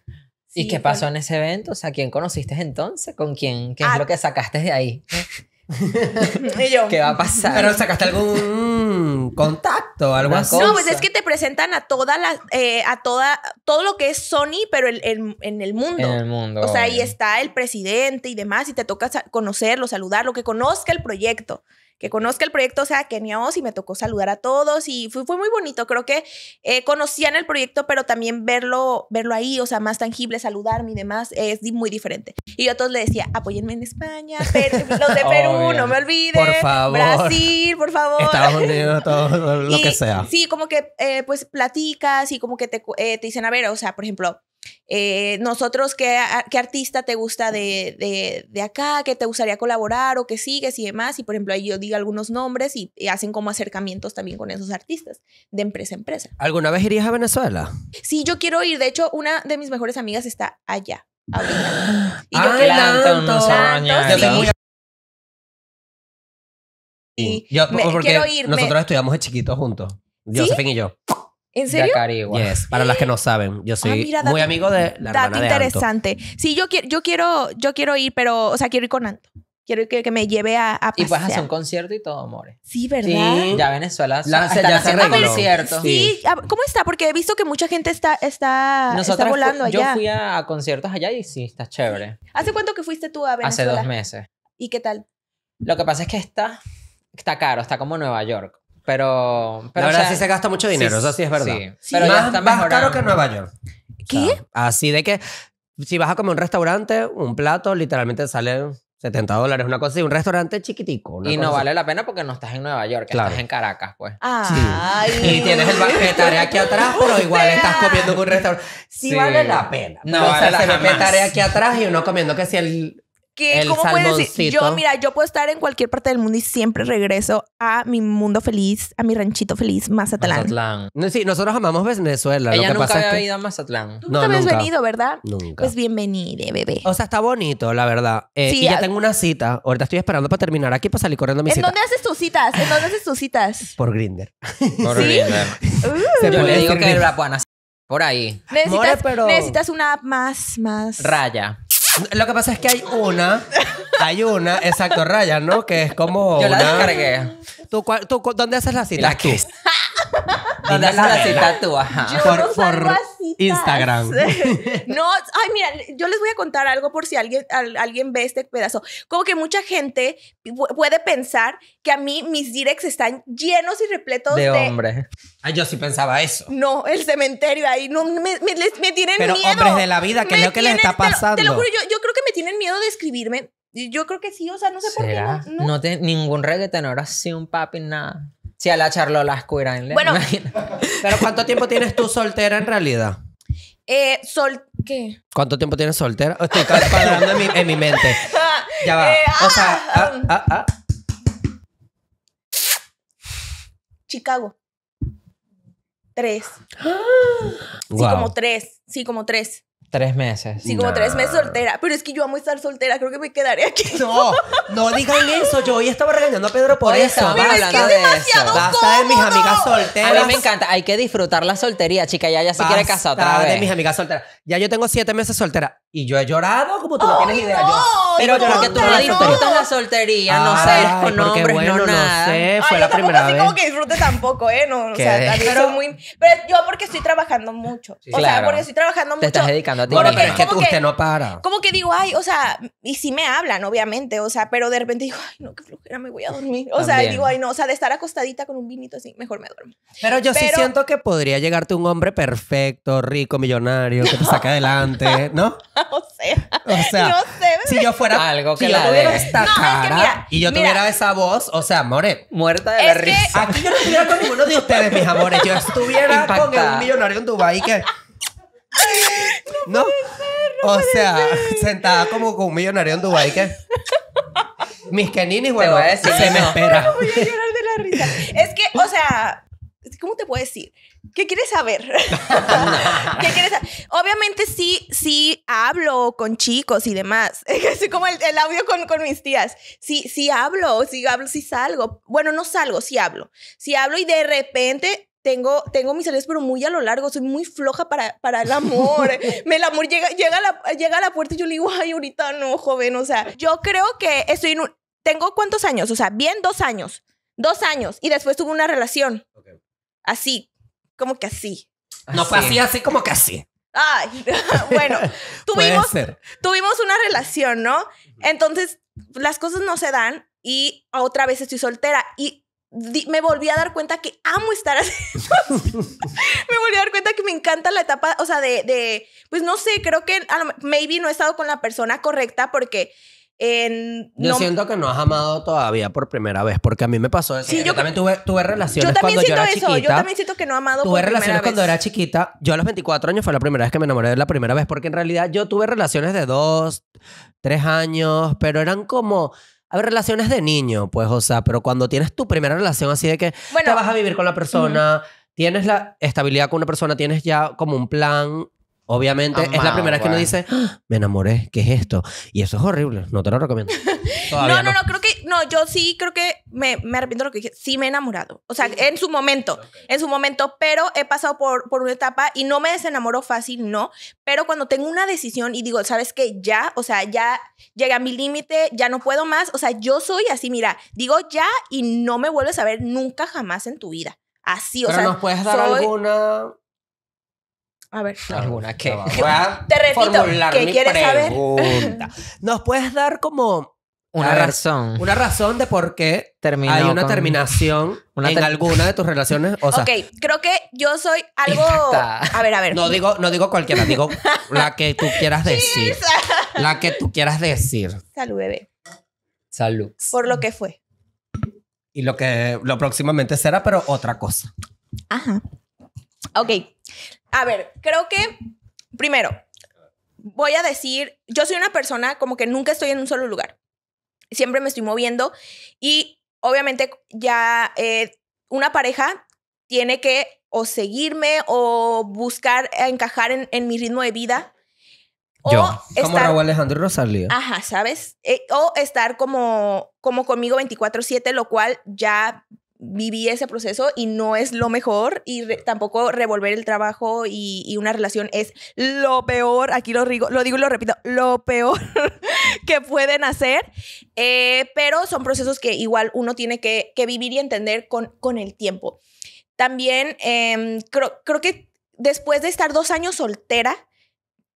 ¿Y qué pasó en ese evento? O sea, ¿quién conociste entonces? ¿Con quién? ¿Qué es ah, lo que sacaste de ahí? ¿Qué va a mm, pasar? Pero sacaste algún mm, contacto, algo así. No, pues es que te presentan a toda la, eh, a toda, todo lo que es Sony, pero el, en el mundo. En el mundo. O sea, ahí está el presidente y demás, y te toca conocerlo, saludarlo, que conozca el proyecto que conozca el proyecto, o sea, que a vos, y me tocó saludar a todos y fue, muy bonito. Creo que eh, conocían el proyecto, pero también verlo, verlo ahí, o sea, más tangible, saludarme y demás, es muy diferente. Y yo a todos les decía, apóyenme en España, los de Perú, no me olviden. Brasil, por favor. Estados Unidos, todo lo que sea. Sí, como que eh, pues platicas y como que te, eh, te dicen, a ver, o sea, por ejemplo, eh, nosotros, ¿qué, ¿qué, artista te gusta de, acá? ¿Qué te gustaría colaborar o qué sigues y demás? Y por ejemplo, ahí yo digo algunos nombres y, hacen como acercamientos también con esos artistas de empresa a empresa. ¿Alguna vez irías a Venezuela? Sí, yo quiero ir. De hecho, una de mis mejores amigas está allá. Y yo quiero ir, nosotros estudiamos de chiquitos juntos, ¿Sí? y yo. ¿En serio? Para las que no saben, yo ah, soy muy amigo de la hermana de interesante. Sí, yo quiero, yo quiero, yo quiero ir, pero, o sea, quiero ir con Anto. Quiero que, me lleve a, Y vas a hacer un concierto y todo, amores. Sí, ¿verdad? Sí. Ya Venezuela ya se Sí. Ah, ¿Cómo está? Porque he visto que mucha gente está, está, volando allá. Yo fui a, conciertos allá y sí, está chévere. ¿Hace cuánto que fuiste tú a Venezuela? Hace dos meses. ¿Y qué tal? Lo que pasa es que está, está caro, está como Nueva York. Pero, Ahora sí se gasta mucho dinero, eso sí es verdad. Sí, Pero más, más caro que Nueva York. ¿Qué? así de que si vas a comer un restaurante, un plato literalmente sale 70 dólares, una cosa y un restaurante chiquitico. Y no vale la pena porque no estás en Nueva York, estás en Caracas, pues. Y tienes el banquetaré aquí atrás, pero igual estás comiendo con un restaurante. Sí, vale la pena. No, no vale la aquí atrás y uno comiendo que si el ¿Cómo Yo, mira, yo puedo estar en cualquier parte del mundo y siempre regreso a mi mundo feliz, a mi ranchito feliz, Mazatlán. Mazatlán. sí, nosotros amamos Venezuela. Ella nunca había ido a Mazatlán. Tú no, has venido, ¿verdad? Nunca. Pues bienvenida, bebé. O sea, está bonito, la verdad. Eh, sí, y ya tengo una cita. Ahorita estoy esperando para terminar aquí para salir corriendo a mi ¿En cita. ¿En dónde haces tus citas? ¿En dónde haces tus citas? Por Grinder. Por ¿Sí? Grinder. Uh. yo le digo que la buena por ahí. Necesitas, una más, más. Raya. Lo que pasa es que hay una, hay una, exacto, Raya, ¿no? Que es como. Yo la descargué. ¿Tú, ¿Dónde haces la cita? La y las la cita por, Instagram. no, ay, mira, yo les voy a contar algo por si alguien, alguien ve este pedazo. Como que mucha gente puede pensar que a mí mis directs están llenos y repletos de, hombres. Ay, yo sí pensaba eso. No, el cementerio ahí, no, me, me, me tienen Pero hombres de la vida, que es lo que les está pasando. Te lo, juro, yo, creo que me tienen miedo de escribirme. Yo creo que sí, o sea, no sé por qué. No, no. no te, ningún reggaetonero un papi, nada. Si a la Charlola la. Bueno. Pero ¿cuánto tiempo tienes tú soltera en realidad? Eh, sol... ¿Qué? ¿Cuánto tiempo tienes soltera? Estoy cuadrando en, mi, mente. Ya va. Eh, o sea, ah, ah, um. ah, Chicago. Tres. Sí, como tres. Sí, como tres. Tres meses. Sí, como tres meses soltera. Pero es que yo amo estar soltera, creo que me quedaré aquí. No, no digan eso. Yo hoy estaba regañando a Pedro por eso. pero de eso. Basta de mis amigas solteras. A mí me encanta. Hay que disfrutar la soltería, chica. Ya ya se quiere casar otra vez. de mis amigas solteras. Ya yo tengo siete meses soltera. Y yo he llorado como tú no tienes idea. No. Pero porque, tú no disfrutas la soltería, no sé con hombres, no nada. fue la primera vez. como que disfrute tampoco, ¿eh? No, o sea, pero, muy... Pero yo porque estoy trabajando mucho. o sea, porque estoy trabajando mucho. Te estás dedicando a ti. pero es que, usted no para. Como que digo, ay, o sea, y sí me hablan, obviamente, o sea, pero de repente digo, ay, no, qué flojera, me voy a dormir. O sea, digo, ay, no, o sea, de estar acostadita con un vinito así, mejor me duermo. Pero yo sí siento que podría llegarte un hombre perfecto, rico, millonario, que te saca adelante, ¿no? O sea, Si yo fuera algo que la yo tuviera de... esta cara y yo tuviera esa voz, o sea, amores, muerta de la risa. Aquí yo no estuviera con ninguno de ustedes, mis amores. Yo estuviera con un millonario en Dubai que no, puede ser, o sea, sentada como con un millonario en Dubai que mis caninis, bueno, se me espera. de la risa. Es que, o sea, ¿cómo te puedo decir? ¿Qué quieres saber? ¿Qué quieres saber? Obviamente sí, sí hablo con chicos y demás. Es como el, audio con, con, mis tías. Sí, sí hablo, sí hablo, sí salgo. Bueno, no salgo, sí hablo. Sí hablo y de repente tengo, tengo mis salidas, pero muy a lo largo. Soy muy floja para, para el amor. el amor llega, llega, a la, llega a la puerta y yo le digo, ay, ahorita no, joven. O sea, yo creo que estoy en un... ¿Tengo cuántos años? O sea, bien dos años. Dos años. Y después tuve una relación. Así, como que así. No fue pues, así, así como que así. Ay, bueno, tuvimos, tuvimos una relación, ¿no? Entonces, las cosas no se dan y otra vez estoy soltera y me volví a dar cuenta que amo estar así. me volví a dar cuenta que me encanta la etapa, o sea, de, de pues no sé, creo que maybe no he estado con la persona correcta porque yo siento que no has amado todavía por primera vez, porque a mí me pasó eso. Sí, yo, también tuve, tuve relaciones cuando yo era chiquita. Yo también siento que no he amado por primera vez. Tuve relaciones cuando era chiquita. Yo a los 24 años fue la primera vez que me enamoré de la primera vez, porque en realidad yo tuve relaciones de dos, tres años, pero eran como... A relaciones de niño, pues, o sea, pero cuando tienes tu primera relación así de que te vas a vivir con la persona, tienes la estabilidad con una persona, tienes ya como un plan Obviamente, es la primera que no pues. dice, ah, me enamoré, ¿qué es esto? Y eso es horrible, no te lo recomiendo. no, no, no, creo que, no, yo sí creo que me, me arrepiento de lo que dije, sí me he enamorado. O sea, en su momento, en su momento, pero he pasado por, por una etapa y no me desenamoro fácil, no, pero cuando tengo una decisión y digo, ¿sabes qué? Ya, o sea, ya llegué a mi límite, ya no puedo más, o sea, yo soy así, mira, digo ya y no me vuelves a ver nunca jamás en tu vida. Así, o pero sea. ¿Nos puedes dar alguna a ver. alguna que. Te repito, quieres saber? Nos puedes dar como. Una razón. Una razón de por qué Terminó hay una terminación en alguna de tus relaciones. O ok, creo que yo soy algo. A ver, a ver. No digo, no digo cualquiera, digo la que tú quieras decir. la que tú quieras decir. Salud, bebé. Salud. Por lo que fue. Y lo que lo próximamente será, pero otra cosa. Ajá. Ok, a ver, creo que primero voy a decir, yo soy una persona como que nunca estoy en un solo lugar. Siempre me estoy moviendo y obviamente ya eh, una pareja tiene que o seguirme o buscar encajar en, mi ritmo de vida. Yo, como Alejandro Rosalía. Ajá, ¿sabes? Eh, o estar como, como conmigo 24-7, lo cual ya viví ese proceso y no es lo mejor y tampoco revolver el trabajo y, una relación es lo peor, aquí lo, digo, lo digo y lo repito, lo peor que pueden hacer, eh, pero son procesos que igual uno tiene que, vivir y entender con, el tiempo. También em, creo, creo que después de estar dos años soltera,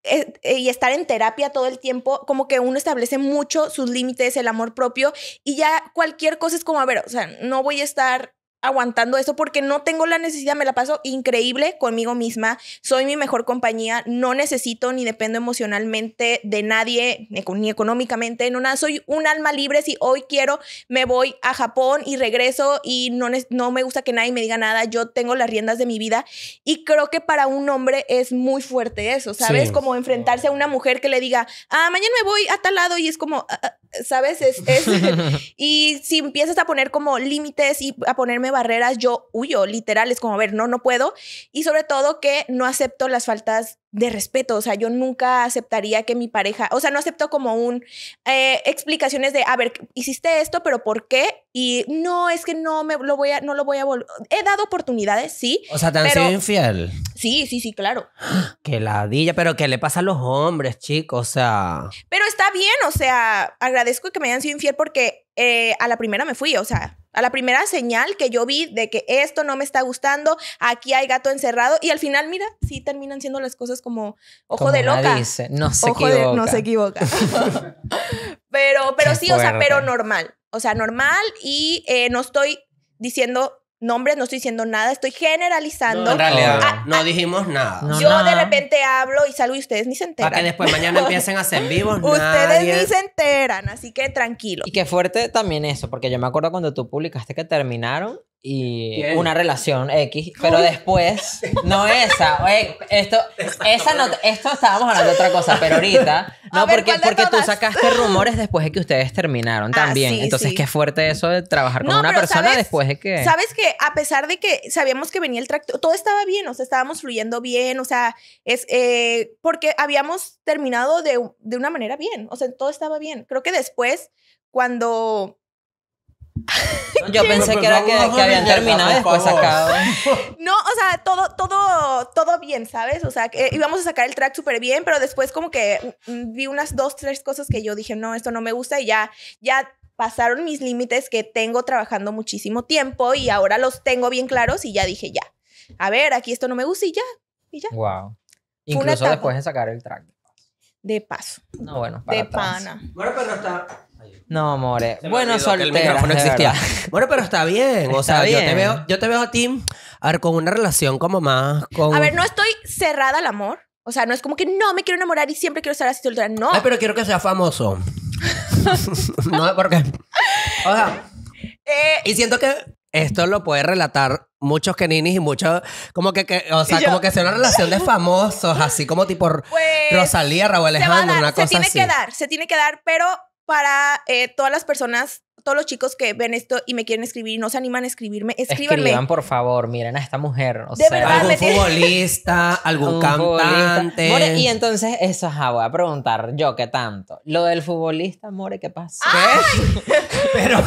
eh, eh, y estar en terapia todo el tiempo, como que uno establece mucho sus límites, el amor propio y ya cualquier cosa es como, a ver, o sea, no voy a estar aguantando eso porque no tengo la necesidad, me la paso increíble conmigo misma, soy mi mejor compañía, no necesito ni dependo emocionalmente de nadie, ni económicamente, no nada, soy un alma libre, si hoy quiero me voy a Japón y regreso y no, no me gusta que nadie me diga nada, yo tengo las riendas de mi vida y creo que para un hombre es muy fuerte eso, ¿sabes? Como enfrentarse a una mujer que le diga, ah, mañana me voy a tal lado y es como, ah, ah, ¿sabes? Es, y si empiezas a poner como límites y a ponerme barreras, yo huyo, literal, es como, a ver, no, no puedo. Y sobre todo que no acepto las faltas de respeto, o sea, yo nunca aceptaría que mi pareja, o sea, no acepto como un eh, explicaciones de, a ver, hiciste esto, pero ¿por qué? Y no, es que no me lo voy a, no lo voy a volver. He dado oportunidades, sí. O sea, han sido infiel. Sí, sí, sí, claro. Que ladilla, pero ¿qué le pasa a los hombres, chicos, o sea. Pero está bien, o sea, agradezco que me hayan sido infiel porque eh, a la primera me fui, o sea, a la primera señal que yo vi de que esto no me está gustando, aquí hay gato encerrado y al final, mira, sí terminan siendo las cosas como ojo de loca. no se equivoca. no se equivoca. pero pero sí, o sea, pero normal. O sea, normal y eh, no estoy diciendo nombres, no estoy diciendo nada, estoy generalizando. No, ah, no dijimos nada. yo de repente hablo y salgo y ustedes ni se enteran. Para que después mañana empiecen a hacer vivos. ustedes ni se enteran, así que tranquilo. Y qué fuerte también eso, porque yo me acuerdo cuando tú publicaste que terminaron y una relación X, pero después, no esa, esto, no, esto estábamos hablando de otra cosa, pero ahorita, no, porque, porque tú sacaste rumores después de que ustedes terminaron ah, también, entonces qué fuerte eso de trabajar con una persona después de que... Sabes que a pesar de que sabíamos que venía el tracto, todo estaba bien, o sea, estábamos fluyendo bien, o sea, es eh, porque habíamos terminado de, de una manera bien, o sea, todo estaba bien. Creo que después, cuando Yo pensé que era que, habían terminado y después sacado. No, o sea, todo, todo, todo bien, ¿sabes? O sea, que eh, íbamos a sacar el track súper bien, pero después como que mm, mm, vi unas dos, tres cosas que yo dije, no, esto no me gusta y ya, ya pasaron mis límites que tengo trabajando muchísimo tiempo y ahora los tengo bien claros y ya dije, ya, a ver, aquí esto no me gusta y ya, y ya. Wow. Incluso después de sacar el track. De paso. No, bueno, para De pana. Bueno, pero está, no, more. bueno, soltera. El micrófono existía. Bueno, pero está bien. O sea, Yo, te veo, yo te veo a ti, con una relación como más. Con... A ver, no estoy cerrada al amor. O sea, no es como que no me quiero enamorar y siempre quiero estar así soltera. No. Ay, pero quiero que sea famoso. no, porque. O sea. Eh, y siento que esto lo puede relatar muchos Keninis y muchos. Como que, sea, como que sea una relación de famosos, así como tipo pues, Rosalía, Raúl Alejandro, una cosa así. Se tiene que dar, se tiene que dar, pero para eh, todas las personas, todos los chicos que ven esto y me quieren escribir y no se animan a escribirme, escríbanme. Escriban, por favor, miren a esta mujer. O de sea, verdad, algún futbolista, algún cantante. More, y entonces, eso es voy a preguntar yo qué tanto. Lo del futbolista, More, ¿qué pasa? ¿Qué? Pero,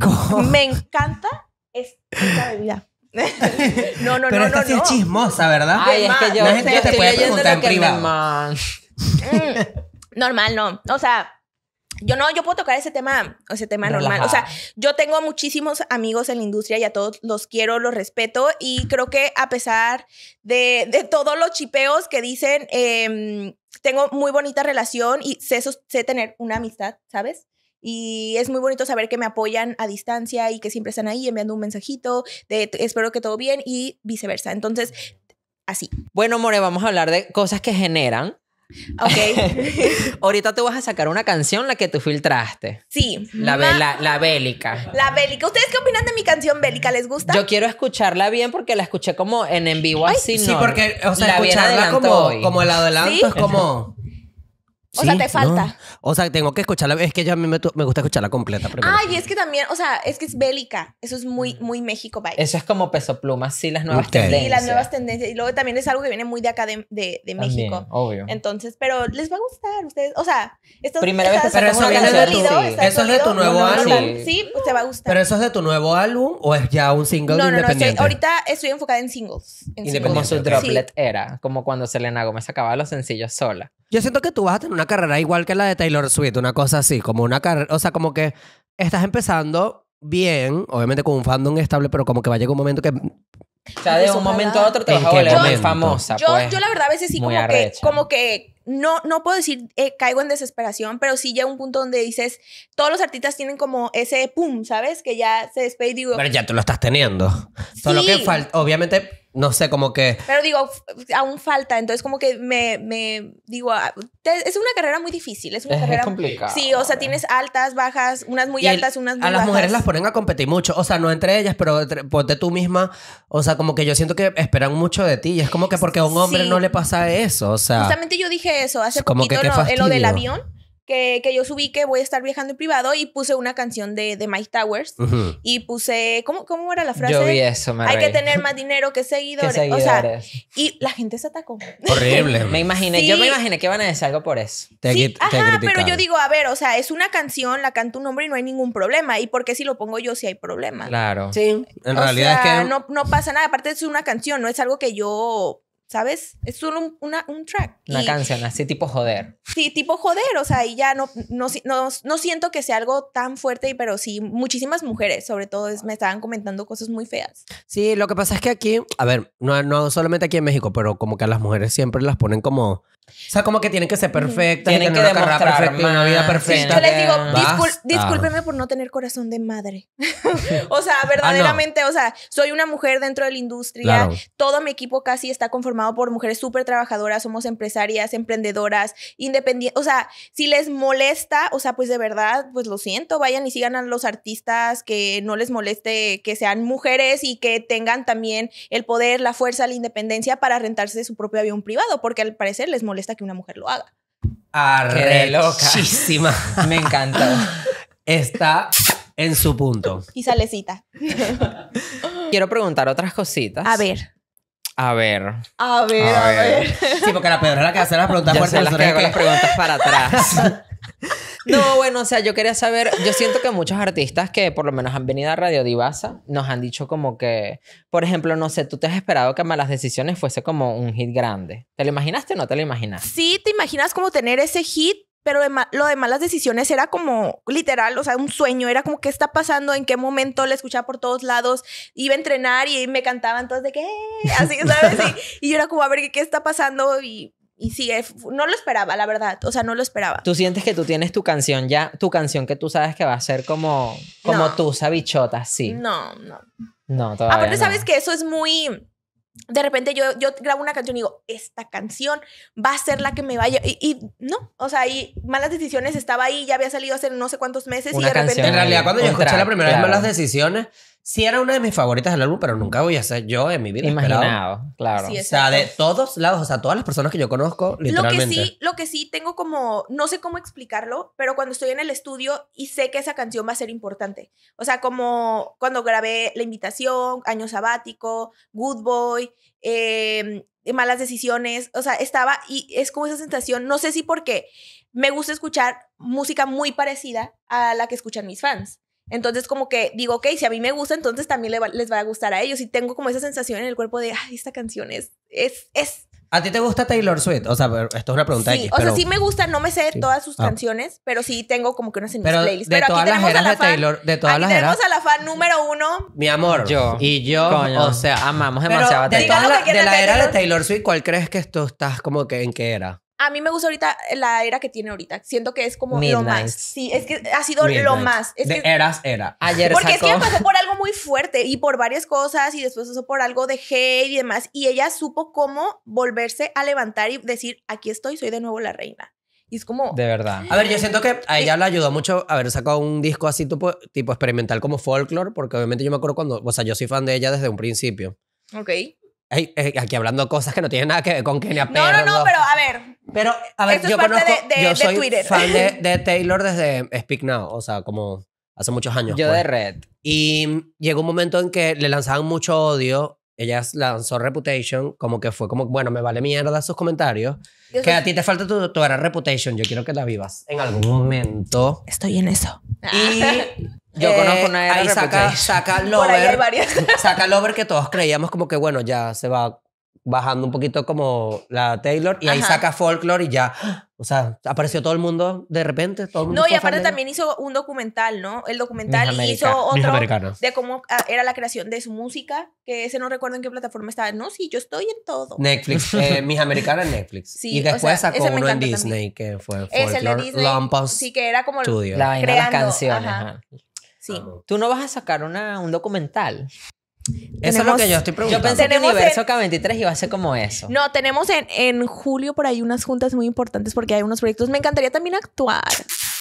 ¿cómo? Me encanta esta bebida. no, no, no, no, Pero no. es chismosa, ¿verdad? Ay, es que yo, no te preguntar en privado. Mm, normal, no. O sea, yo no, yo puedo tocar ese tema, ese tema normal. O sea, yo tengo muchísimos amigos en la industria y a todos los quiero, los respeto y creo que a pesar de, todos los chipeos que dicen, em, tengo muy bonita relación y sé, sé tener una amistad, ¿sabes? Y es muy bonito saber que me apoyan a distancia y que siempre están ahí enviando un mensajito de espero que todo bien y viceversa. Entonces, así. Bueno, More, vamos a hablar de cosas que generan Ok. Ahorita te vas a sacar una canción, la que tú filtraste. Sí. La, la, la, bélica. La bélica. ¿Ustedes qué opinan de mi canción bélica? ¿Les gusta? Yo quiero escucharla bien porque la escuché como en en vivo así, ¿no? Sí, porque, o sea, escucharla como, como el adelanto es como... O sea, te falta. O sea, tengo que escucharla. Es que ya a mí me, gusta escucharla completa primero. Ay, es que también, o sea, es que es bélica. Eso es muy, mm. muy México, vibe. Eso es como peso plumas, sí, las nuevas tendencias. Sí, las nuevas tendencias. Y luego también es algo que viene muy de acá de, de, México. obvio. Entonces, pero les va a gustar a ustedes. O sea, esto Primera pero eso Eso es de tu nuevo álbum. sí, te va a gustar. Pero eso es de tu nuevo álbum o es ya un single independiente? No, no, ahorita estoy enfocada en singles. En de Como su droplet era, como cuando Selena Gómez acababa los sencillos sola. Yo siento que tú vas a tener una carrera igual que la de Taylor Swift, una cosa así, como una carrera, o sea, como que estás empezando bien, obviamente con un fandom estable, pero como que va a llegar un momento que o sea, de un momento a otro te vas a volver famosa. Yo, pues, yo, la verdad, a veces sí, como que, como que, no, no puedo decir eh, caigo en desesperación, pero sí llega un punto donde dices, todos los artistas tienen como ese pum, ¿sabes? Que ya se despide y digo. Pero ya tú lo estás teniendo. Sí. Solo que falta, obviamente no sé, como que... Pero digo, aún falta, entonces como que me, me digo, ah, es una carrera muy difícil, es una carrera... complicada. Sí, o sea, eh. tienes altas, bajas, unas muy altas, unas muy bajas. A las mujeres las ponen a competir mucho, o sea, no entre ellas, pero entre, tú misma, o sea, como que yo siento que esperan mucho de ti, y es como que porque a un hombre no le pasa eso, o sea... Justamente yo dije eso hace como poquito, que eh, lo del avión que, yo subí que voy a estar viajando en privado y puse una canción de, de Mike Towers y puse, ¿cómo, ¿cómo era la frase? Hay que tener más dinero que seguidores. y la gente se atacó. Horrible. me imaginé, yo me imaginé que iban a decir algo por eso. Te, ajá, pero yo digo, a ver, o sea, es una canción, la canta un hombre y no hay ningún problema. ¿Y por qué si lo pongo yo si hay problema? Claro. Sí. En realidad es que... No, no pasa nada. Aparte es una canción, no es algo que yo ¿sabes? Es solo un, una, un track. Una canción, así tipo joder. Sí, tipo joder, o sea, y ya no no, no, siento que sea algo tan fuerte, pero sí, muchísimas mujeres, sobre todo, es, me estaban comentando cosas muy feas. Sí, lo que pasa es que aquí, a ver, no, no solamente aquí en México, pero como que a las mujeres siempre las ponen como... O sea, como que tienen que ser perfectas, tienen que, una vida perfecta. Yo les digo, discúlpeme por no tener corazón de madre. o sea, ah, verdaderamente, o sea, soy una mujer dentro de la industria, todo mi equipo casi está conformado por mujeres súper trabajadoras, somos empresarias, emprendedoras, independientes. O sea, si les molesta, o sea, pues de verdad, pues lo siento, vayan y sigan a los artistas que no les moleste que sean mujeres y que tengan también el poder, la fuerza, la independencia para rentarse su propio avión privado, porque al parecer les molesta que una mujer lo haga. loca Me encanta. Está en su punto. Y salecita. Quiero preguntar otras cositas. A ver. A ver. A ver, a, ver. Sí, porque la peor la que hacer las preguntas fuertes. que hago las preguntas para atrás. No, bueno, o sea, yo quería saber, yo siento que muchos artistas que por lo menos han venido a Radio Divasa nos han dicho como que, por ejemplo, no sé, tú te has esperado que Malas Decisiones fuese como un hit grande. ¿Te lo imaginaste o no te lo imaginaste? Sí, te imaginas como tener ese hit pero lo de las decisiones era como literal, o sea, un sueño, era como qué está pasando, en qué momento, la escuchaba por todos lados, iba a entrenar y me cantaban todos de ¿qué? Eh", así, ¿sabes? Y, yo era como, a ver, ¿qué está pasando? Y, sí, eh, no lo esperaba, la verdad, o sea, no lo esperaba. ¿Tú sientes que tú tienes tu canción ya, tu canción que tú sabes que va a ser como, como tú sí? No, no. No, todavía Aparte, sabes que eso es muy de repente yo, yo grabo una canción y digo, esta canción va a ser la que me vaya. Y, no, o sea, y malas decisiones estaba ahí, ya había salido hace no sé cuántos meses y de repente. En realidad, cuando yo escuché la primera vez malas decisiones, sí era una de mis favoritas del álbum, pero nunca voy a ser yo en mi vida. Imaginado, claro. o sea, de todos lados, o sea, todas las personas que yo conozco, literalmente. Lo que sí, lo que sí tengo como, no sé cómo explicarlo, pero cuando estoy en el estudio y sé que esa canción va a ser importante. O sea, como cuando grabé La Invitación, Año Sabático, Good Boy, em, Malas Decisiones, o sea, estaba y es como esa sensación, no sé si porque me gusta escuchar música muy parecida a la que escuchan mis fans. Entonces, como que digo, ok, si a mí me gusta, entonces también les va a gustar a ellos. Y tengo como esa sensación en el cuerpo de, ay, esta canción es, es, es. ¿A ti te gusta Taylor Swift? O sea, esto es una pregunta sí, O sea, sí me gusta, no me sé todas sus ah. canciones, pero sí tengo como que unas en mis playlists. De pero todas aquí las tenemos a la de Taylor, de todas las tenemos a la fan número uno. Mi amor. Yo. Y yo, o sea, amamos demasiado De, la, de la era de Taylor Swift, ¿cuál crees que tú estás como que en qué era? a mí me gusta ahorita la era que tiene ahorita. Siento que es como lo más. Sí, es que ha sido lo más. de eras era. Ayer Porque es que pasó por algo muy fuerte y por varias cosas y después pasó por algo de hate y demás. Y ella supo cómo volverse a levantar y decir, aquí estoy, soy de nuevo la reina. Y es como... De verdad. A ver, yo siento que a ella le ayudó mucho haber sacado un disco así tipo, experimental como folklore, porque obviamente yo me acuerdo cuando, o sea, yo soy fan de ella desde un principio. Ok aquí hablando cosas que no tienen nada que ver con Kenia No, no, no, pero a ver. Pero, a ver, yo es parte de, Twitter. yo soy fan de, Taylor desde Speak Now, o sea, como hace muchos años. Yo de pues. red. Y llegó un momento en que le lanzaban mucho odio. Ella lanzó Reputation, como que fue como, bueno, me vale mierda sus comentarios. Que a ti te falta tu, doctora Reputation. Yo quiero que la vivas en algún momento. Estoy en eso. Y Yo eh, conozco una era ahí saca, saca Lover. saca Lover que todos creíamos como que, bueno, ya se va bajando un poquito como la Taylor y ahí saca folklore y ya, o sea, apareció todo el mundo de repente. no, y aparte también hizo un documental, ¿no? El documental hizo otro de cómo ah, era la creación de su música, que ese no recuerdo en qué plataforma estaba. No, sí, yo estoy en todo. Netflix, eh, Mis Americanas Netflix. y después sacó uno en Disney que fue folklore, es Sí, que era como las canciones. Tú no vas a sacar un documental. Eso es lo que yo estoy preguntando. Yo pensé que Universo K23 iba a ser como eso. No, tenemos en, en julio por ahí unas juntas muy importantes porque hay unos proyectos. Me encantaría también actuar.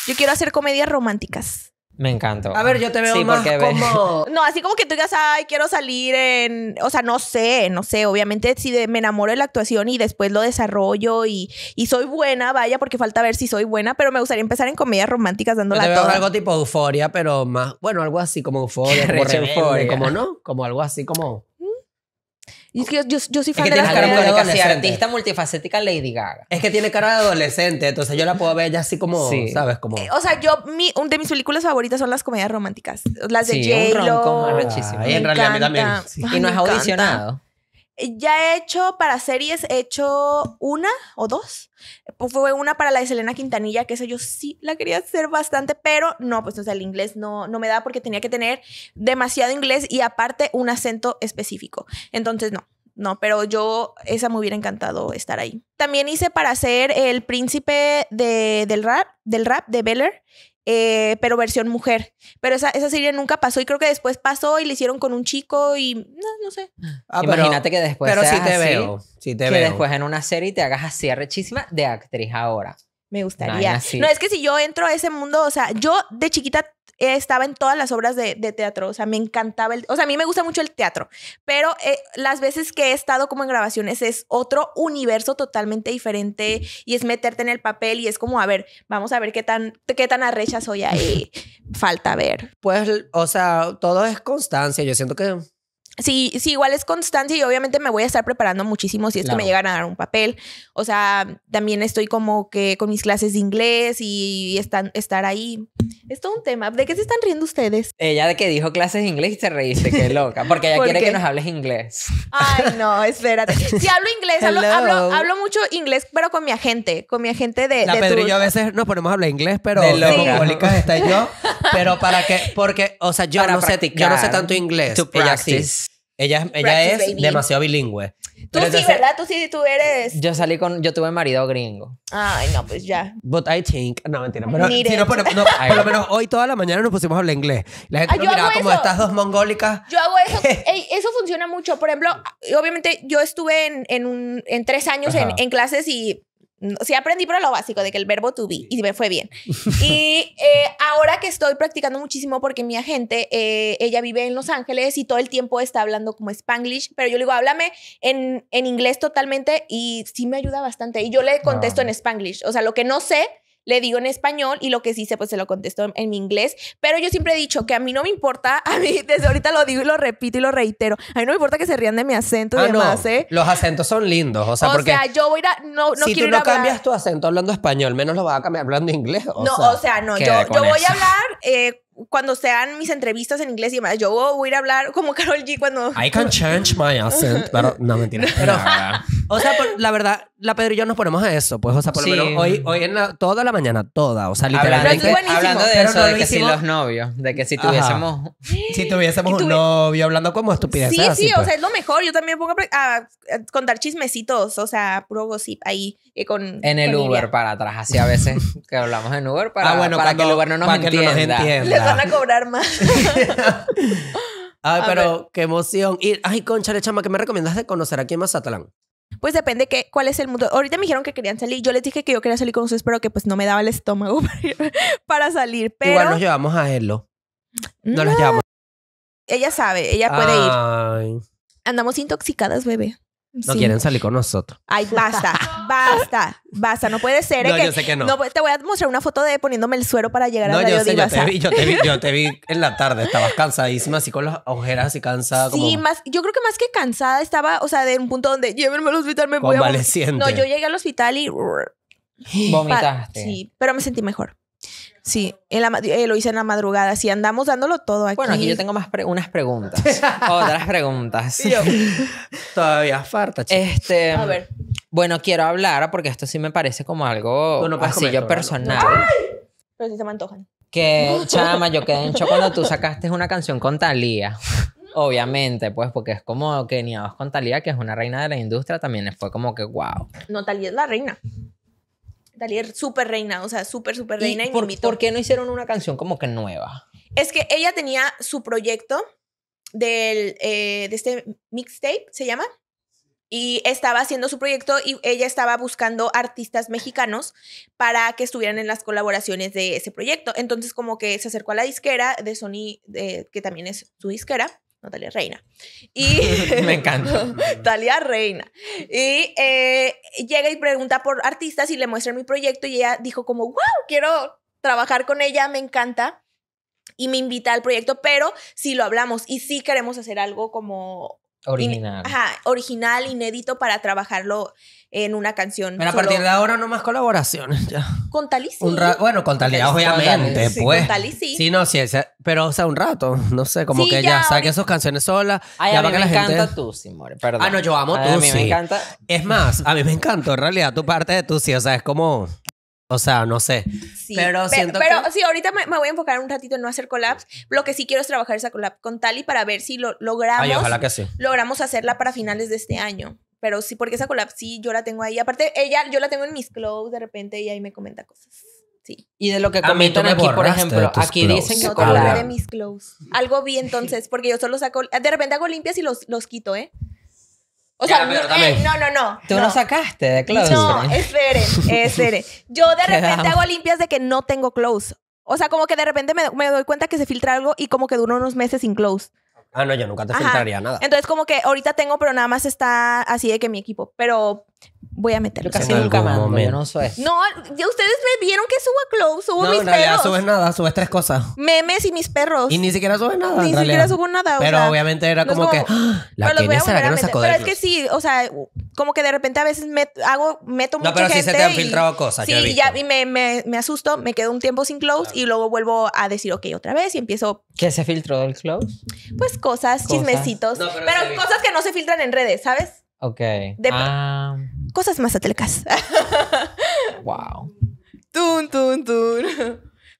Yo quiero hacer comedias románticas. Me encantó. A ver, yo te veo más como... No, así como que tú digas, ay, quiero salir en... O sea, no sé, no sé. Obviamente, si me enamoro de la actuación y después lo desarrollo y, soy buena, vaya, porque falta ver si soy buena, pero me gustaría empezar en comedias románticas dándola la te algo tipo euforia, pero más... Bueno, algo así como euforia, euforia. como no, como algo así como... Y es que yo, yo, soy fan es que de las de artista multifacética Lady Gaga. Es que tiene cara de adolescente, entonces yo la puedo ver ya así como, ¿sabes? Como... o sea, yo, mi, un de mis películas favoritas son las comedias románticas. Las de J-Lo. y en realidad a mí también. y no es audicionado. Ya he hecho para series, he hecho una o dos. fue una para la de Selena Quintanilla, que esa yo sí la quería hacer bastante, pero no, pues o el inglés no, no me da porque tenía que tener demasiado inglés y aparte un acento específico. Entonces, no, no, pero yo, esa me hubiera encantado estar ahí. También hice para hacer el príncipe del rap, del rap de Beller, eh, pero versión mujer. Pero esa, esa serie nunca pasó y creo que después pasó y le hicieron con un chico y no, no sé. Ah, Imagínate que después pero si te veo, si te que después en una serie te hagas así arrechísima de actriz ahora. Me gustaría. no, es que si yo entro a ese mundo, o sea, yo de chiquita estaba en todas las obras de, teatro, o sea, me encantaba el, o sea, a mí me gusta mucho el teatro, pero eh, las veces que he estado como en grabaciones es otro universo totalmente diferente y es meterte en el papel y es como, a ver, vamos a ver qué tan, qué tan arrecha soy ahí, falta ver. Pues, o sea, todo es constancia, yo siento que Sí, sí, igual es constancia y obviamente me voy a estar preparando muchísimo si es que me llegan a dar un papel. O sea, también estoy como que con mis clases de inglés y, están, estar ahí. Es un tema. ¿De qué se están riendo ustedes? Ella de que dijo clases de inglés y se reíste, qué loca. Porque ella quiere que nos hables inglés. Ay, no, espérate. Sí, hablo inglés, hablo, mucho inglés, pero con mi agente, con mi agente de. La de yo a veces nos ponemos a hablar inglés, pero de está yo. Pero para qué porque, o sea, yo no sé, yo no sé tanto inglés. Ella, ella es demasiado bilingüe. Tú sí, ¿verdad? Tú sí, tú eres. Yo salí con. Yo tuve marido gringo. Ay, no, pues ya. But I think. No, mentira. Pero, pero por lo menos hoy toda la mañana nos pusimos a hablar inglés. La gente ah, nos miraba como estas dos mongólicas. Yo hago eso. eso funciona mucho. Por ejemplo, obviamente yo estuve en, en, tres años en, clases y sí aprendí pero lo básico de que el verbo to be y me fue bien. y eh, ahora que estoy practicando muchísimo porque mi agente, eh, ella vive en Los Ángeles y todo el tiempo está hablando como spanglish, pero yo le digo, háblame en, inglés totalmente y sí me ayuda bastante. Y yo le contesto ah. en spanglish, o sea, lo que no sé le digo en español y lo que sí sé, pues se lo contesto en, mi inglés. Pero yo siempre he dicho que a mí no me importa, a mí desde ahorita lo digo y lo repito y lo reitero. A mí no me importa que se rían de mi acento y ah, demás, ¿eh? Los acentos son lindos, o sea, porque. yo voy a. no, si tú no cambias tu acento hablando español, menos lo vas a cambiar hablando inglés. no, o sea, no, yo, voy a hablar. Eh, cuando sean mis entrevistas en inglés y demás, yo voy a ir a hablar como Carol G cuando... I can change my accent, pero no, me entiendes O sea, la verdad, la Pedro y yo nos ponemos a eso. Pues, o sea, por lo menos hoy, hoy en la, toda la mañana, toda. O sea, literalmente. Hablando, hablando de eso, de que si los novios, de que si tuviésemos. Si tuviésemos un novio, hablando como estupidez. Sí, sí, o pues. sea, es lo mejor. Yo también pongo a, contar chismecitos, o sea, puro gossip ahí. Eh, con, en el Uber para atrás, así a veces que hablamos en Uber para, ah, bueno, para que el Uber no nos, para entienda. no nos entienda. Les van a cobrar más. Ay, pero qué emoción. ay, concha, chama, ¿qué me recomiendas de conocer aquí en Mazatlán? Pues depende que, cuál es el mundo. Ahorita me dijeron que querían salir. Yo les dije que yo quería salir con ustedes, pero que pues no me daba el estómago para, salir. Igual nos llevamos a Elo. No, los llevamos. Ella sabe, ella puede ir. Andamos intoxicadas, bebé. No quieren salir con nosotros. Ay, basta, basta, basta. No puede ser. ¿eh? que, yo sé que no. Te voy a mostrar una foto de poniéndome el suero para llegar a la yo, sé, yo, te vi, yo, te vi, yo te vi en la tarde. Estabas cansadísima, así con las ojeras, así cansada. Sí, más, yo creo que más que cansada estaba, o sea, de un punto donde llévenme al hospital, me voy a... No, yo llegué al hospital y... Vomitaste. Sí, pero me sentí mejor. Sí, eh, lo hice en la madrugada. Sí, andamos dándolo todo aquí. Bueno, aquí yo tengo más unas preguntas. otras preguntas. todavía falta, chicos. Este, a ver. Bueno, quiero hablar porque esto sí me parece como algo así personal. ¡Ay! Pero sí se me antojan. Que, chama, yo quedé en shock cuando tú sacaste una canción con Talía. Obviamente, pues, porque es como que ni a vos con Talía, que es una reina de la industria, también fue como que wow. No, Talía es la reina. Dalí es súper reina, o sea, súper, súper reina. ¿Y, por, qué no hicieron una canción como que nueva? Es que ella tenía su proyecto del, eh, de este mixtape, ¿se llama? y estaba haciendo su proyecto y ella estaba buscando artistas mexicanos para que estuvieran en las colaboraciones de ese proyecto. Entonces como que se acercó a la disquera de Sony, que también es su disquera, Natalia Reina. Y, Me encanta. Natalia Reina. Y eh, llega y pregunta por artistas y le muestra mi proyecto y ella dijo como, wow, quiero trabajar con ella, me encanta. Y me invita al proyecto, pero si lo hablamos y si queremos hacer algo como Original. ajá, original, inédito para trabajarlo en una canción. Pero a partir de ahora no más colaboraciones, ya. Con bueno, con obviamente, sí, pues. sí. no, sí, pero o sea, un rato, no sé, como que ya, saque sus canciones sola. a mí me encanta gente... Ah, no, yo amo tú A mí me encanta. Es más, a mí me encantó en realidad tu parte de sí o sea, es como... O sea, no sé. pero siento pero, sí, ahorita me, voy a enfocar un ratito en no hacer collabs. Lo que sí quiero es trabajar esa collab con Tali para ver si lo logramos. ojalá que sí. Logramos hacerla para finales de este año. Pero sí, porque esa collab sí, yo la tengo ahí. Aparte, ella, yo la tengo en mis clothes de repente y ahí me comenta cosas. Sí. Y de lo que comentan aquí, por ejemplo, aquí dicen que no, de mis clothes. Algo vi entonces, porque yo solo saco... De repente hago limpias y los, los quito, ¿eh? O sea, eh, no, no, no. Tú no, sacaste de No, espere, espere. Yo de repente hago limpias de que no tengo close. O sea, como que de repente me, doy cuenta que se filtra algo y como que duró unos meses sin close. Ah, no, yo nunca te filtraría nada. Entonces, como que ahorita tengo, pero nada más está así de que mi equipo. Pero voy a meterlo. casi nunca más mando, momento. no No, ustedes me vieron que subo a Close, subo no, mis en realidad ya subes nada, subes tres cosas. Memes y mis perros. Y ni siquiera subes nada. Ni siquiera subo nada. Pero obviamente era como, que ah, la pero los voy a meter. Pero es que pues. sí, o sea, como que de repente a veces me, hago, meto No, pero sí gente. se te han y- filtrado cosas, Sí, ya, me, me, me asusto, me quedo un tiempo sin Close y luego vuelvo a decir, ok, otra vez y empiezo ¿Qué se filtró del close? pues cosas, chismecitos, pero cosas que no se filtran en redes, ¿sabes? Ok. Ah. Cosas más atelcas. wow. Tun, tun, tun.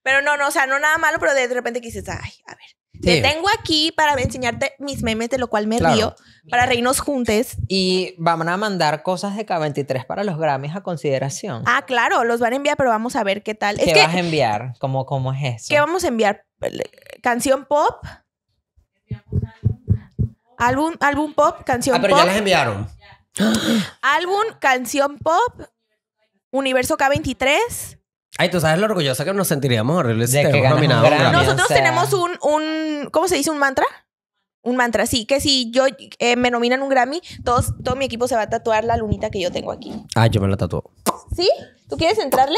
Pero no, no, o sea, no nada malo, pero de repente quisiste, ay, a ver. Te tengo aquí para enseñarte mis memes, de lo cual me río, para reírnos juntes. Y van a mandar cosas de K23 para los Grammys a consideración. Ah, claro, los van a enviar, pero vamos a ver qué tal. ¿Qué vas a enviar? ¿Cómo, ¿Cómo es eso? ¿Qué vamos a enviar? ¿Canción pop? Álbum, álbum pop, canción pop. Ah, pero ya las enviaron. Álbum, canción pop, Universo K23. Ay, tú sabes lo orgullosa que nos sentiríamos horribles de nominado un Nosotros tenemos un, un, ¿cómo se dice? ¿Un mantra? Un mantra, sí. Que si yo eh, me nominan un Grammy, todos, todo mi equipo se va a tatuar la lunita que yo tengo aquí. Ah, yo me la tatuo. ¿Sí? ¿Tú quieres entrarle?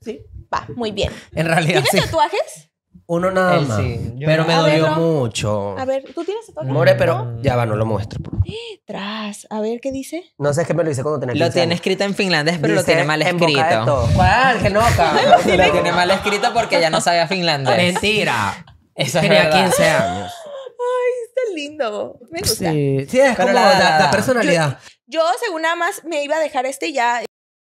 Sí. Va, muy bien. En realidad ¿Tienes tatuajes? Uno nada más. Pero me dolió mucho. A ver, ¿tú tienes todo. More, pero ya va, no lo muestro. Tras. A ver, ¿qué dice? No sé, es que me lo dice cuando tenía Lo tiene escrito en finlandés, pero lo tiene mal escrito. ¿Cuál? Que no, Lo tiene mal escrito porque ya no sabía finlandés. Mentira. Eso Tenía 15 años. ay Está lindo. Me gusta. Sí, es como la personalidad. Yo, según nada más, me iba a dejar este ya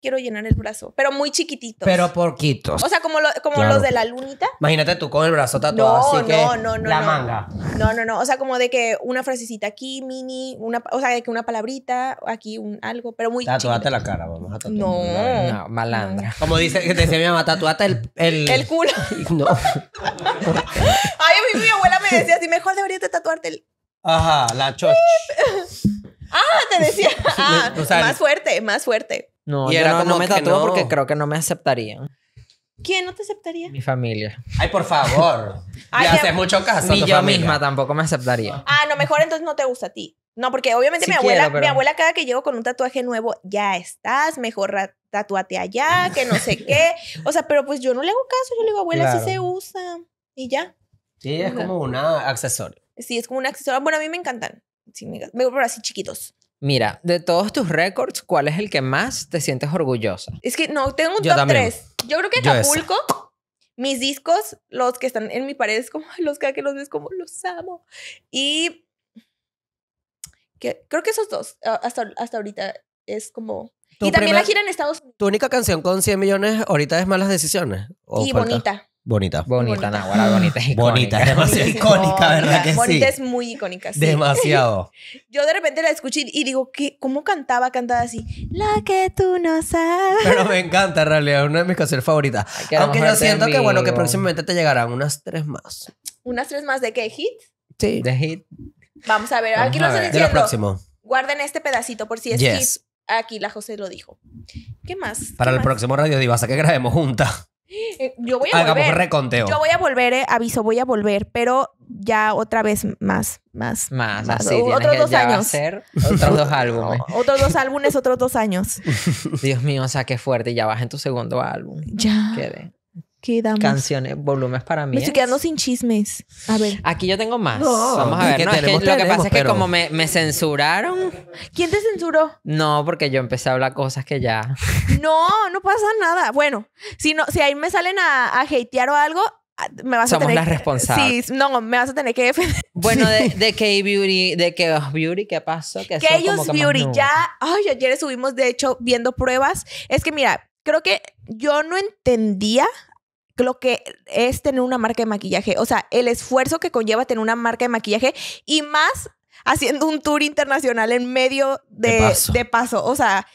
quiero llenar el brazo, pero muy chiquititos. Pero porquitos. O sea, como, como los de la lunita. Imagínate tú con el brazo tatuado no, así no, que no, no, la manga. No, no, no. O sea, como de que una frasecita aquí, mini, una, o sea, de que una palabrita, aquí un algo, pero muy Tatuate la cara, vamos a tatuar. No. No, malandra. Como dice, que decía mi mamá, tatuate el... El, el culo. no. Ay, mi, mi abuela me decía así, mejor deberías tatuarte el... Ajá, la choch. ah, te decía. Ah, más fuerte, más fuerte. No, y era como me tatúo porque creo que no me aceptarían. ¿Quién no te aceptaría? Mi familia. Ay, por favor. Ay, mucho caso. Ni yo misma tampoco me aceptaría. Ah, no, mejor entonces no te gusta a ti. No, porque obviamente mi abuela, mi abuela cada que llego con un tatuaje nuevo, ya estás, mejor tatúate allá, que no sé qué. O sea, pero pues yo no le hago caso, yo le digo, abuela, así se usa. Y ya. Sí, es como un accesorio. Sí, es como un accesorio. Bueno, a mí me encantan. Sí, me, pero así chiquitos. Mira, de todos tus récords, ¿cuál es el que más te sientes orgullosa? Es que no, tengo un Yo top Yo creo que Acapulco, mis discos, los que están en mi pared, es como los que que los ves como los amo. Y que, creo que esos dos, ah, hasta, hasta ahorita, es como... Y también la gira en Estados Unidos. ¿Tu única canción con 100 millones ahorita es Malas Decisiones? y Bonita. Bonita. Bonita, Nahuara, bonita Bonita, es demasiado icónica, ¿verdad que sí? Bonita es muy icónica, sí. Demasiado. Yo de repente la escuché y digo, ¿qué, ¿cómo cantaba? Cantaba así, la que tú no sabes. Pero me encanta, en realidad, una de mis canciones favoritas. Aunque yo siento que, bueno, que próximamente te llegarán unas tres más. ¿Unas tres más de qué? ¿Hit? Sí. De hit. Vamos a ver, aquí a lo estoy diciendo. próximo. Guarden este pedacito por si es hit. Aquí la José lo dijo. ¿Qué más? Para el próximo Radio Divaza que grabemos juntas. Eh, ah, yo voy a volver. Yo voy a volver, aviso, voy a volver, pero ya otra vez más, más. Más, Otros dos años. otros dos álbumes. otros dos álbumes, otros dos años. Dios mío, o sea, qué fuerte. Ya vas en tu segundo álbum. Ya. Canciones, volúmenes para mí. Me estoy quedando sin chismes. A ver. Aquí yo tengo más. Vamos a ver. No, es lo que pasa es que como me, censuraron. ¿Quién te censuró? No, porque yo empecé a hablar cosas que ya. No, no pasa nada. Bueno, si, no, si ahí me salen a, hatear o algo, ah, me vas Somos a tener las responsables. Sí, no, me vas a tener que defender. Bueno, de, K-Beauty, de K-Beauty, ¿qué pasó? Que K-Beauty, ya, ay, ayer estuvimos de hecho viendo pruebas. Es que mira, creo que yo no entendía lo que es tener una marca de maquillaje, o sea, el esfuerzo que conlleva tener una marca de maquillaje y más haciendo un tour internacional en medio de, paso. o sea,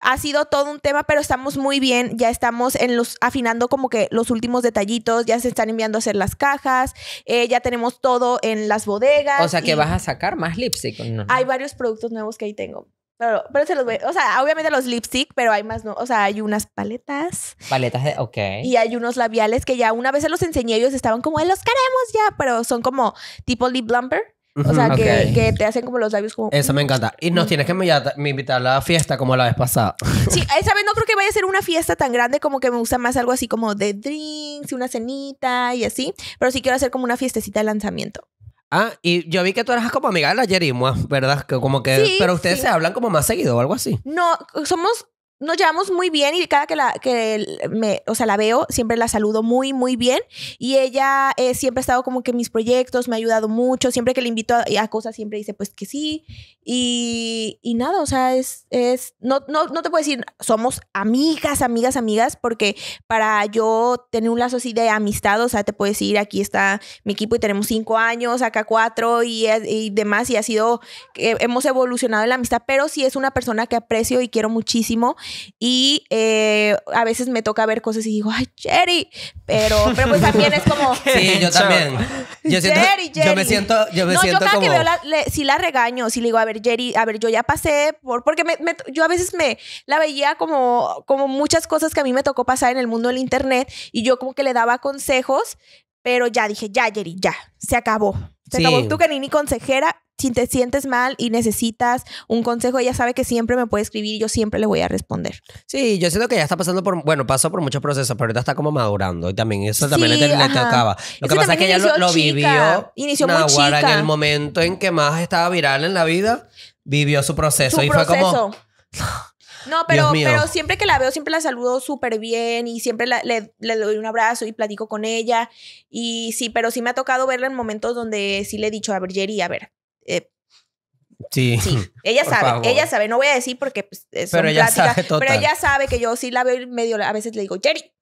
ha sido todo un tema, pero estamos muy bien. Ya estamos en los afinando como que los últimos detallitos. Ya se están enviando a hacer las cajas. Eh, ya tenemos todo en las bodegas. O sea que vas a sacar más lipstick. Hay varios productos nuevos que ahí tengo. Pero, pero se los ve O sea, obviamente los lipstick, pero hay más, ¿no? O sea, hay unas paletas. Paletas de. Ok. Y hay unos labiales que ya una vez se los enseñé, ellos estaban como, los queremos ya, pero son como tipo lip blumper. O sea, que, te hacen como los labios como... Eso me encanta. Y nos tienes que me, invitar a la fiesta como la vez pasada. Sí, esa vez no creo que vaya a ser una fiesta tan grande como que me gusta más algo así como de drinks, una cenita y así. Pero sí quiero hacer como una fiestecita de lanzamiento. Ah, y yo vi que tú eras como amiga de la Yerimua, ¿verdad? Que como que, pero ustedes se hablan como más seguido o algo así. No, somos nos llevamos muy bien y cada que la que me, o sea, la veo, siempre la saludo muy, muy bien. Y ella eh, siempre ha estado como que en mis proyectos, me ha ayudado mucho. Siempre que le invito a, cosas, siempre dice pues que sí. Y, nada, o sea, es, es no, no, te puedo decir, somos amigas, amigas, amigas, porque para yo tener un lazo así de amistad, o sea, te puedo decir, aquí está mi equipo y tenemos cinco años, acá cuatro y, demás. Y ha sido, eh, hemos evolucionado en la amistad, pero sí es una persona que aprecio y quiero muchísimo. Y eh, a veces me toca ver cosas y digo, ay, Jerry. Pero, pero pues también es como. sí, yo también. siento, Jerry, Jerry. Yo me siento. Yo me no, yo cada como... que veo si la regaño, si le digo, a ver, Jerry, a ver, yo ya pasé por. Porque me, yo a veces me la veía como, como muchas cosas que a mí me tocó pasar en el mundo del internet y yo como que le daba consejos, pero ya dije, ya, Jerry, ya, se acabó. Se tú que ni ni consejera. Si te sientes mal y necesitas un consejo, ella sabe que siempre me puede escribir y yo siempre le voy a responder. Sí, yo siento que ya está pasando por, bueno, pasó por muchos procesos, pero ahorita está como madurando y también eso también le, tocaba. Lo que pasa es que ella lo, vivió. Inició muy chica. en el momento en que más estaba viral en la vida, vivió su proceso y fue como... No, pero, pero siempre que la veo, siempre la saludo súper bien y siempre le, doy un abrazo y platico con ella. Y sí, pero sí me ha tocado verla en momentos donde sí le he dicho, a ver, Jerry, a ver. Eh, sí. sí. Ella sabe, ella sabe. No voy a decir porque pues, es pero Pero ella sabe que yo sí la veo medio, a veces le digo, Jerry,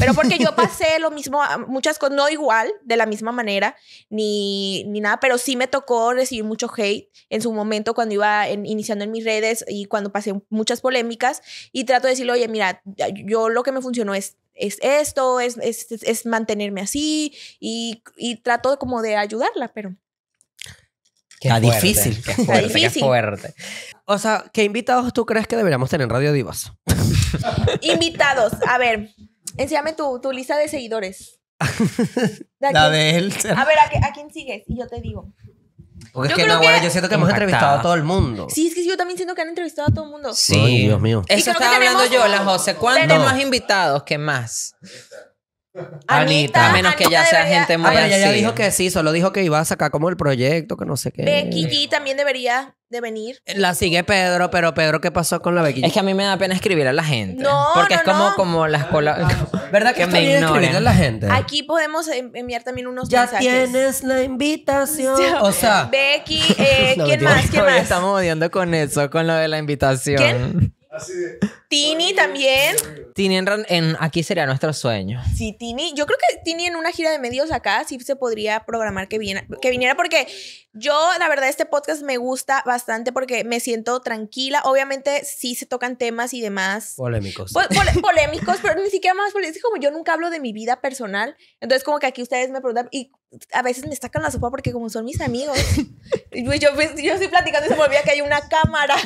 pero porque yo pasé lo mismo, ah, muchas cosas, no igual, de la misma manera, ni, ni nada, pero sí me tocó recibir mucho hate en su momento cuando iba iniciando en mis redes y cuando pasé muchas polémicas y trato de decirle, oye, mira, yo lo que me funcionó es es esto, es, es, mantenerme así y, y trato como de ayudarla, pero Qué difícil. difícil. fuerte. O sea, ¿qué invitados tú crees que deberíamos tener en Radio Divas? invitados, a ver, Enséñame tu, tu lista de seguidores. La de él. A ver, ¿a, quién sigues? Y yo te digo. Porque Yo es que no, bueno, yo siento que hemos entrevistado a todo el mundo. Sí, es que yo también siento que han entrevistado a todo el mundo. Sí. Dios mío. Eso estaba hablando yo, la José. ¿Cuántos más invitados? que más? Anita. A menos que ya sea gente ah, muy así. ya dijo que sí, solo dijo que iba a sacar como el proyecto, que no sé qué. Becky G también debería venir. Eh, la sigue Pedro, pero Pedro, ¿qué pasó con la bequilla? Es que a mí me da pena escribir a la gente. No, Porque es como, como las ah, ¿Verdad que, me ignoran? la gente? Aquí podemos enviar también unos ya mensajes. Ya tienes la invitación. O sea. Becky, eh, ¿quién más? ¿Quién más? Estamos odiando con eso, con lo de la invitación. ¿Quién? Tini también. Tini en, aquí sería nuestro sueño. Sí, Tini. Yo creo que Tini en una gira de medios acá sí se podría programar que, viene, que viniera porque yo, la verdad, este podcast me gusta bastante porque me siento tranquila. Obviamente, sí se tocan temas y demás. Polémicos. polémicos, pero ni siquiera más polémicos. Como yo nunca hablo de mi vida personal. Entonces, como que aquí ustedes me preguntan y a veces me sacan la sopa porque, como son mis amigos, pues yo, pues, yo, estoy platicando y se me olvida que hay una cámara.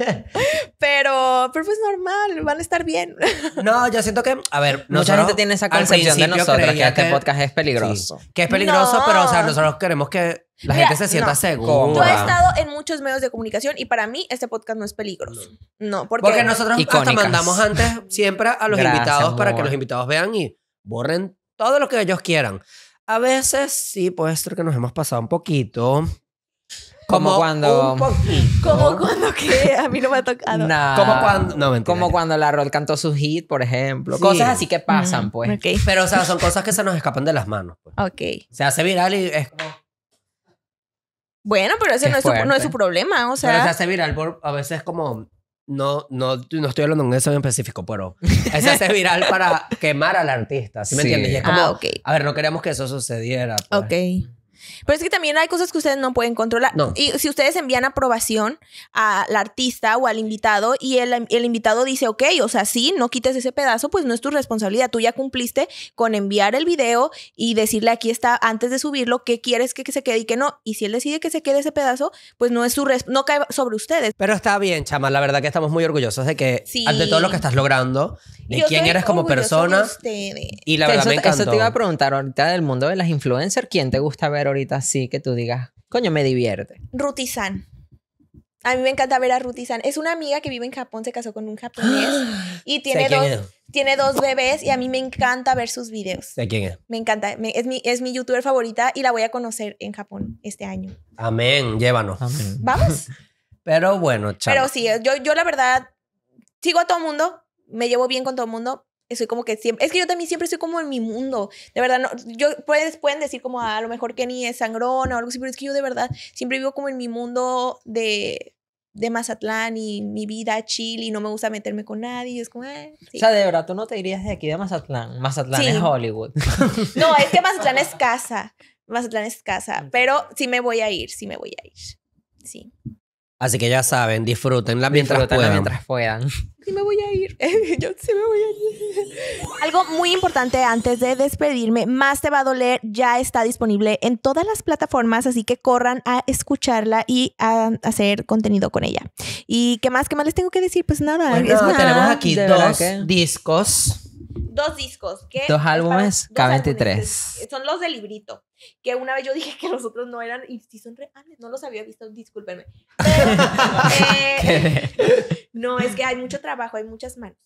pero, pero pues normal, van a estar bien. no, yo siento que, a ver, mucha gente tiene esa concepción de nosotros que este podcast es peligroso. que es peligroso, pero, o sea, nosotros queremos que la gente se sienta seguro. segura. has estado en muchos medios de comunicación y para mí este podcast no es peligroso. No, porque, nosotros hasta mandamos antes siempre a los invitados para que los invitados vean y borren todo lo que ellos quieran. A veces sí pues ser que nos hemos pasado un poquito. Como, cuando. Como cuando que a mí no me ha tocado. como cuando. Como cuando la Rol cantó su hit, por ejemplo. Cosas así que pasan, pues. Pero, o sea, son cosas que se nos escapan de las manos. Pues. Ok. Se hace viral y es como. Bueno, pero ese no es, su, problema, o sea... Pero se hace viral a veces como... No, no, no estoy hablando de eso en específico, pero se hace viral para quemar al artista, ¿sí me entiendes? ah, a ver, no queremos que eso sucediera. Pues. Ok. Pero es que también hay cosas que ustedes no pueden controlar. No. Y si ustedes envían aprobación al artista o al invitado y el, el, invitado dice, ok, o sea, sí, no quites ese pedazo, pues no es tu responsabilidad. Tú ya cumpliste con enviar el video y decirle aquí está, antes de subirlo, qué quieres que, se quede y qué no. Y si él decide que se quede ese pedazo, pues no es su no cae sobre ustedes. Pero está bien, chama, la verdad que estamos muy orgullosos de que, ante todo lo que estás logrando, de quién eres como persona. Y la verdad me encantó. Eso te iba a preguntar ahorita del mundo de las influencers, ¿quién te gusta ver ahorita? así que tú digas, coño, me divierte? Rutizan. A mí me encanta ver a Rutizan. Es una amiga que vive en Japón, se casó con un japonés y tiene dos, tiene dos bebés y a mí me encanta ver sus videos. ¿De quién es? Me encanta. es, mi, es mi youtuber favorita y la voy a conocer en Japón este año. Amén, llévanos. Vamos. Pero bueno, chao. Pero sí, yo, yo la verdad sigo a todo mundo, me llevo bien con todo el mundo, como que siempre, es que yo también siempre soy como en mi mundo, de verdad, no, yo, puedes, pueden decir como, ah, a lo mejor Kenny es sangrón o algo así, pero es que yo de verdad siempre vivo como en mi mundo de, de Mazatlán y mi vida chill y no me gusta meterme con nadie, es como, ah, O sea, de verdad, tú no te irías de aquí de Mazatlán, Mazatlán es Hollywood. No, es que Mazatlán es casa, Mazatlán es casa, pero sí me voy a ir, sí me voy a ir, sí. Así que ya saben, disfrútenla mientras puedan. mientras Sí me voy a ir. Yo sí me voy a ir. Algo muy importante antes de despedirme, Más te va a doler ya está disponible en todas las plataformas, así que corran a escucharla y a hacer contenido con ella. ¿Y qué más? ¿Qué más les tengo que decir? Pues nada. tenemos aquí dos discos dos discos. dos álbumes, k 23 Son los del librito, que una vez yo dije que los otros no eran, y sí son reales, ah, no los había visto, discúlpenme. Eh, no, es que hay mucho trabajo, hay muchas manos.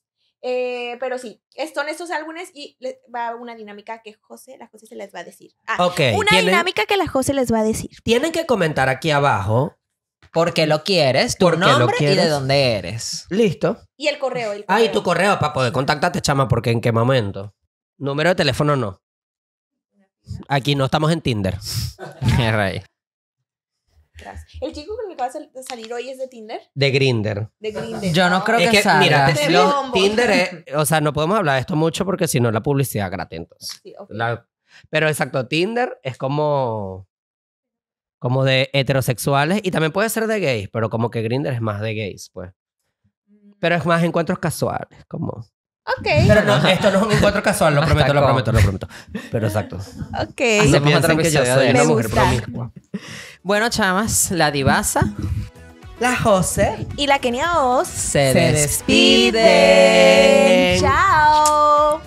Eh, pero sí, son estos álbumes y va una dinámica que José, la José se les va a decir. Ah, una dinámica que la José les va a decir. Tienen que comentar aquí abajo porque lo quieres? Tu lo nombre y de dónde eres. Listo. Y el correo. Ah, y tu correo para poder pues, contactarte, chama, porque en qué momento. Número de teléfono no. Aquí no estamos en Tinder. El chico con el que vas a salir hoy es de Tinder, De Grinder. de Grindr. Yo no creo que, sea. mira, Tinder es, o sea, no podemos hablar de esto mucho porque si no la publicidad gratis Sí, pero exacto, Tinder es como como de heterosexuales y también puede ser de gays, pero como que Grinder es más de gays, pues. Pero es más encuentros casuales, como. Ok. Pero no, esto no es un encuentro casual, lo prometo, lo prometo, lo prometo. Pero exacto. Ok. No piensen que yo soy una mujer promiscua. Bueno, chamas, la divasa. La José. Y la Kenia Oz. Se, se despide. Chao.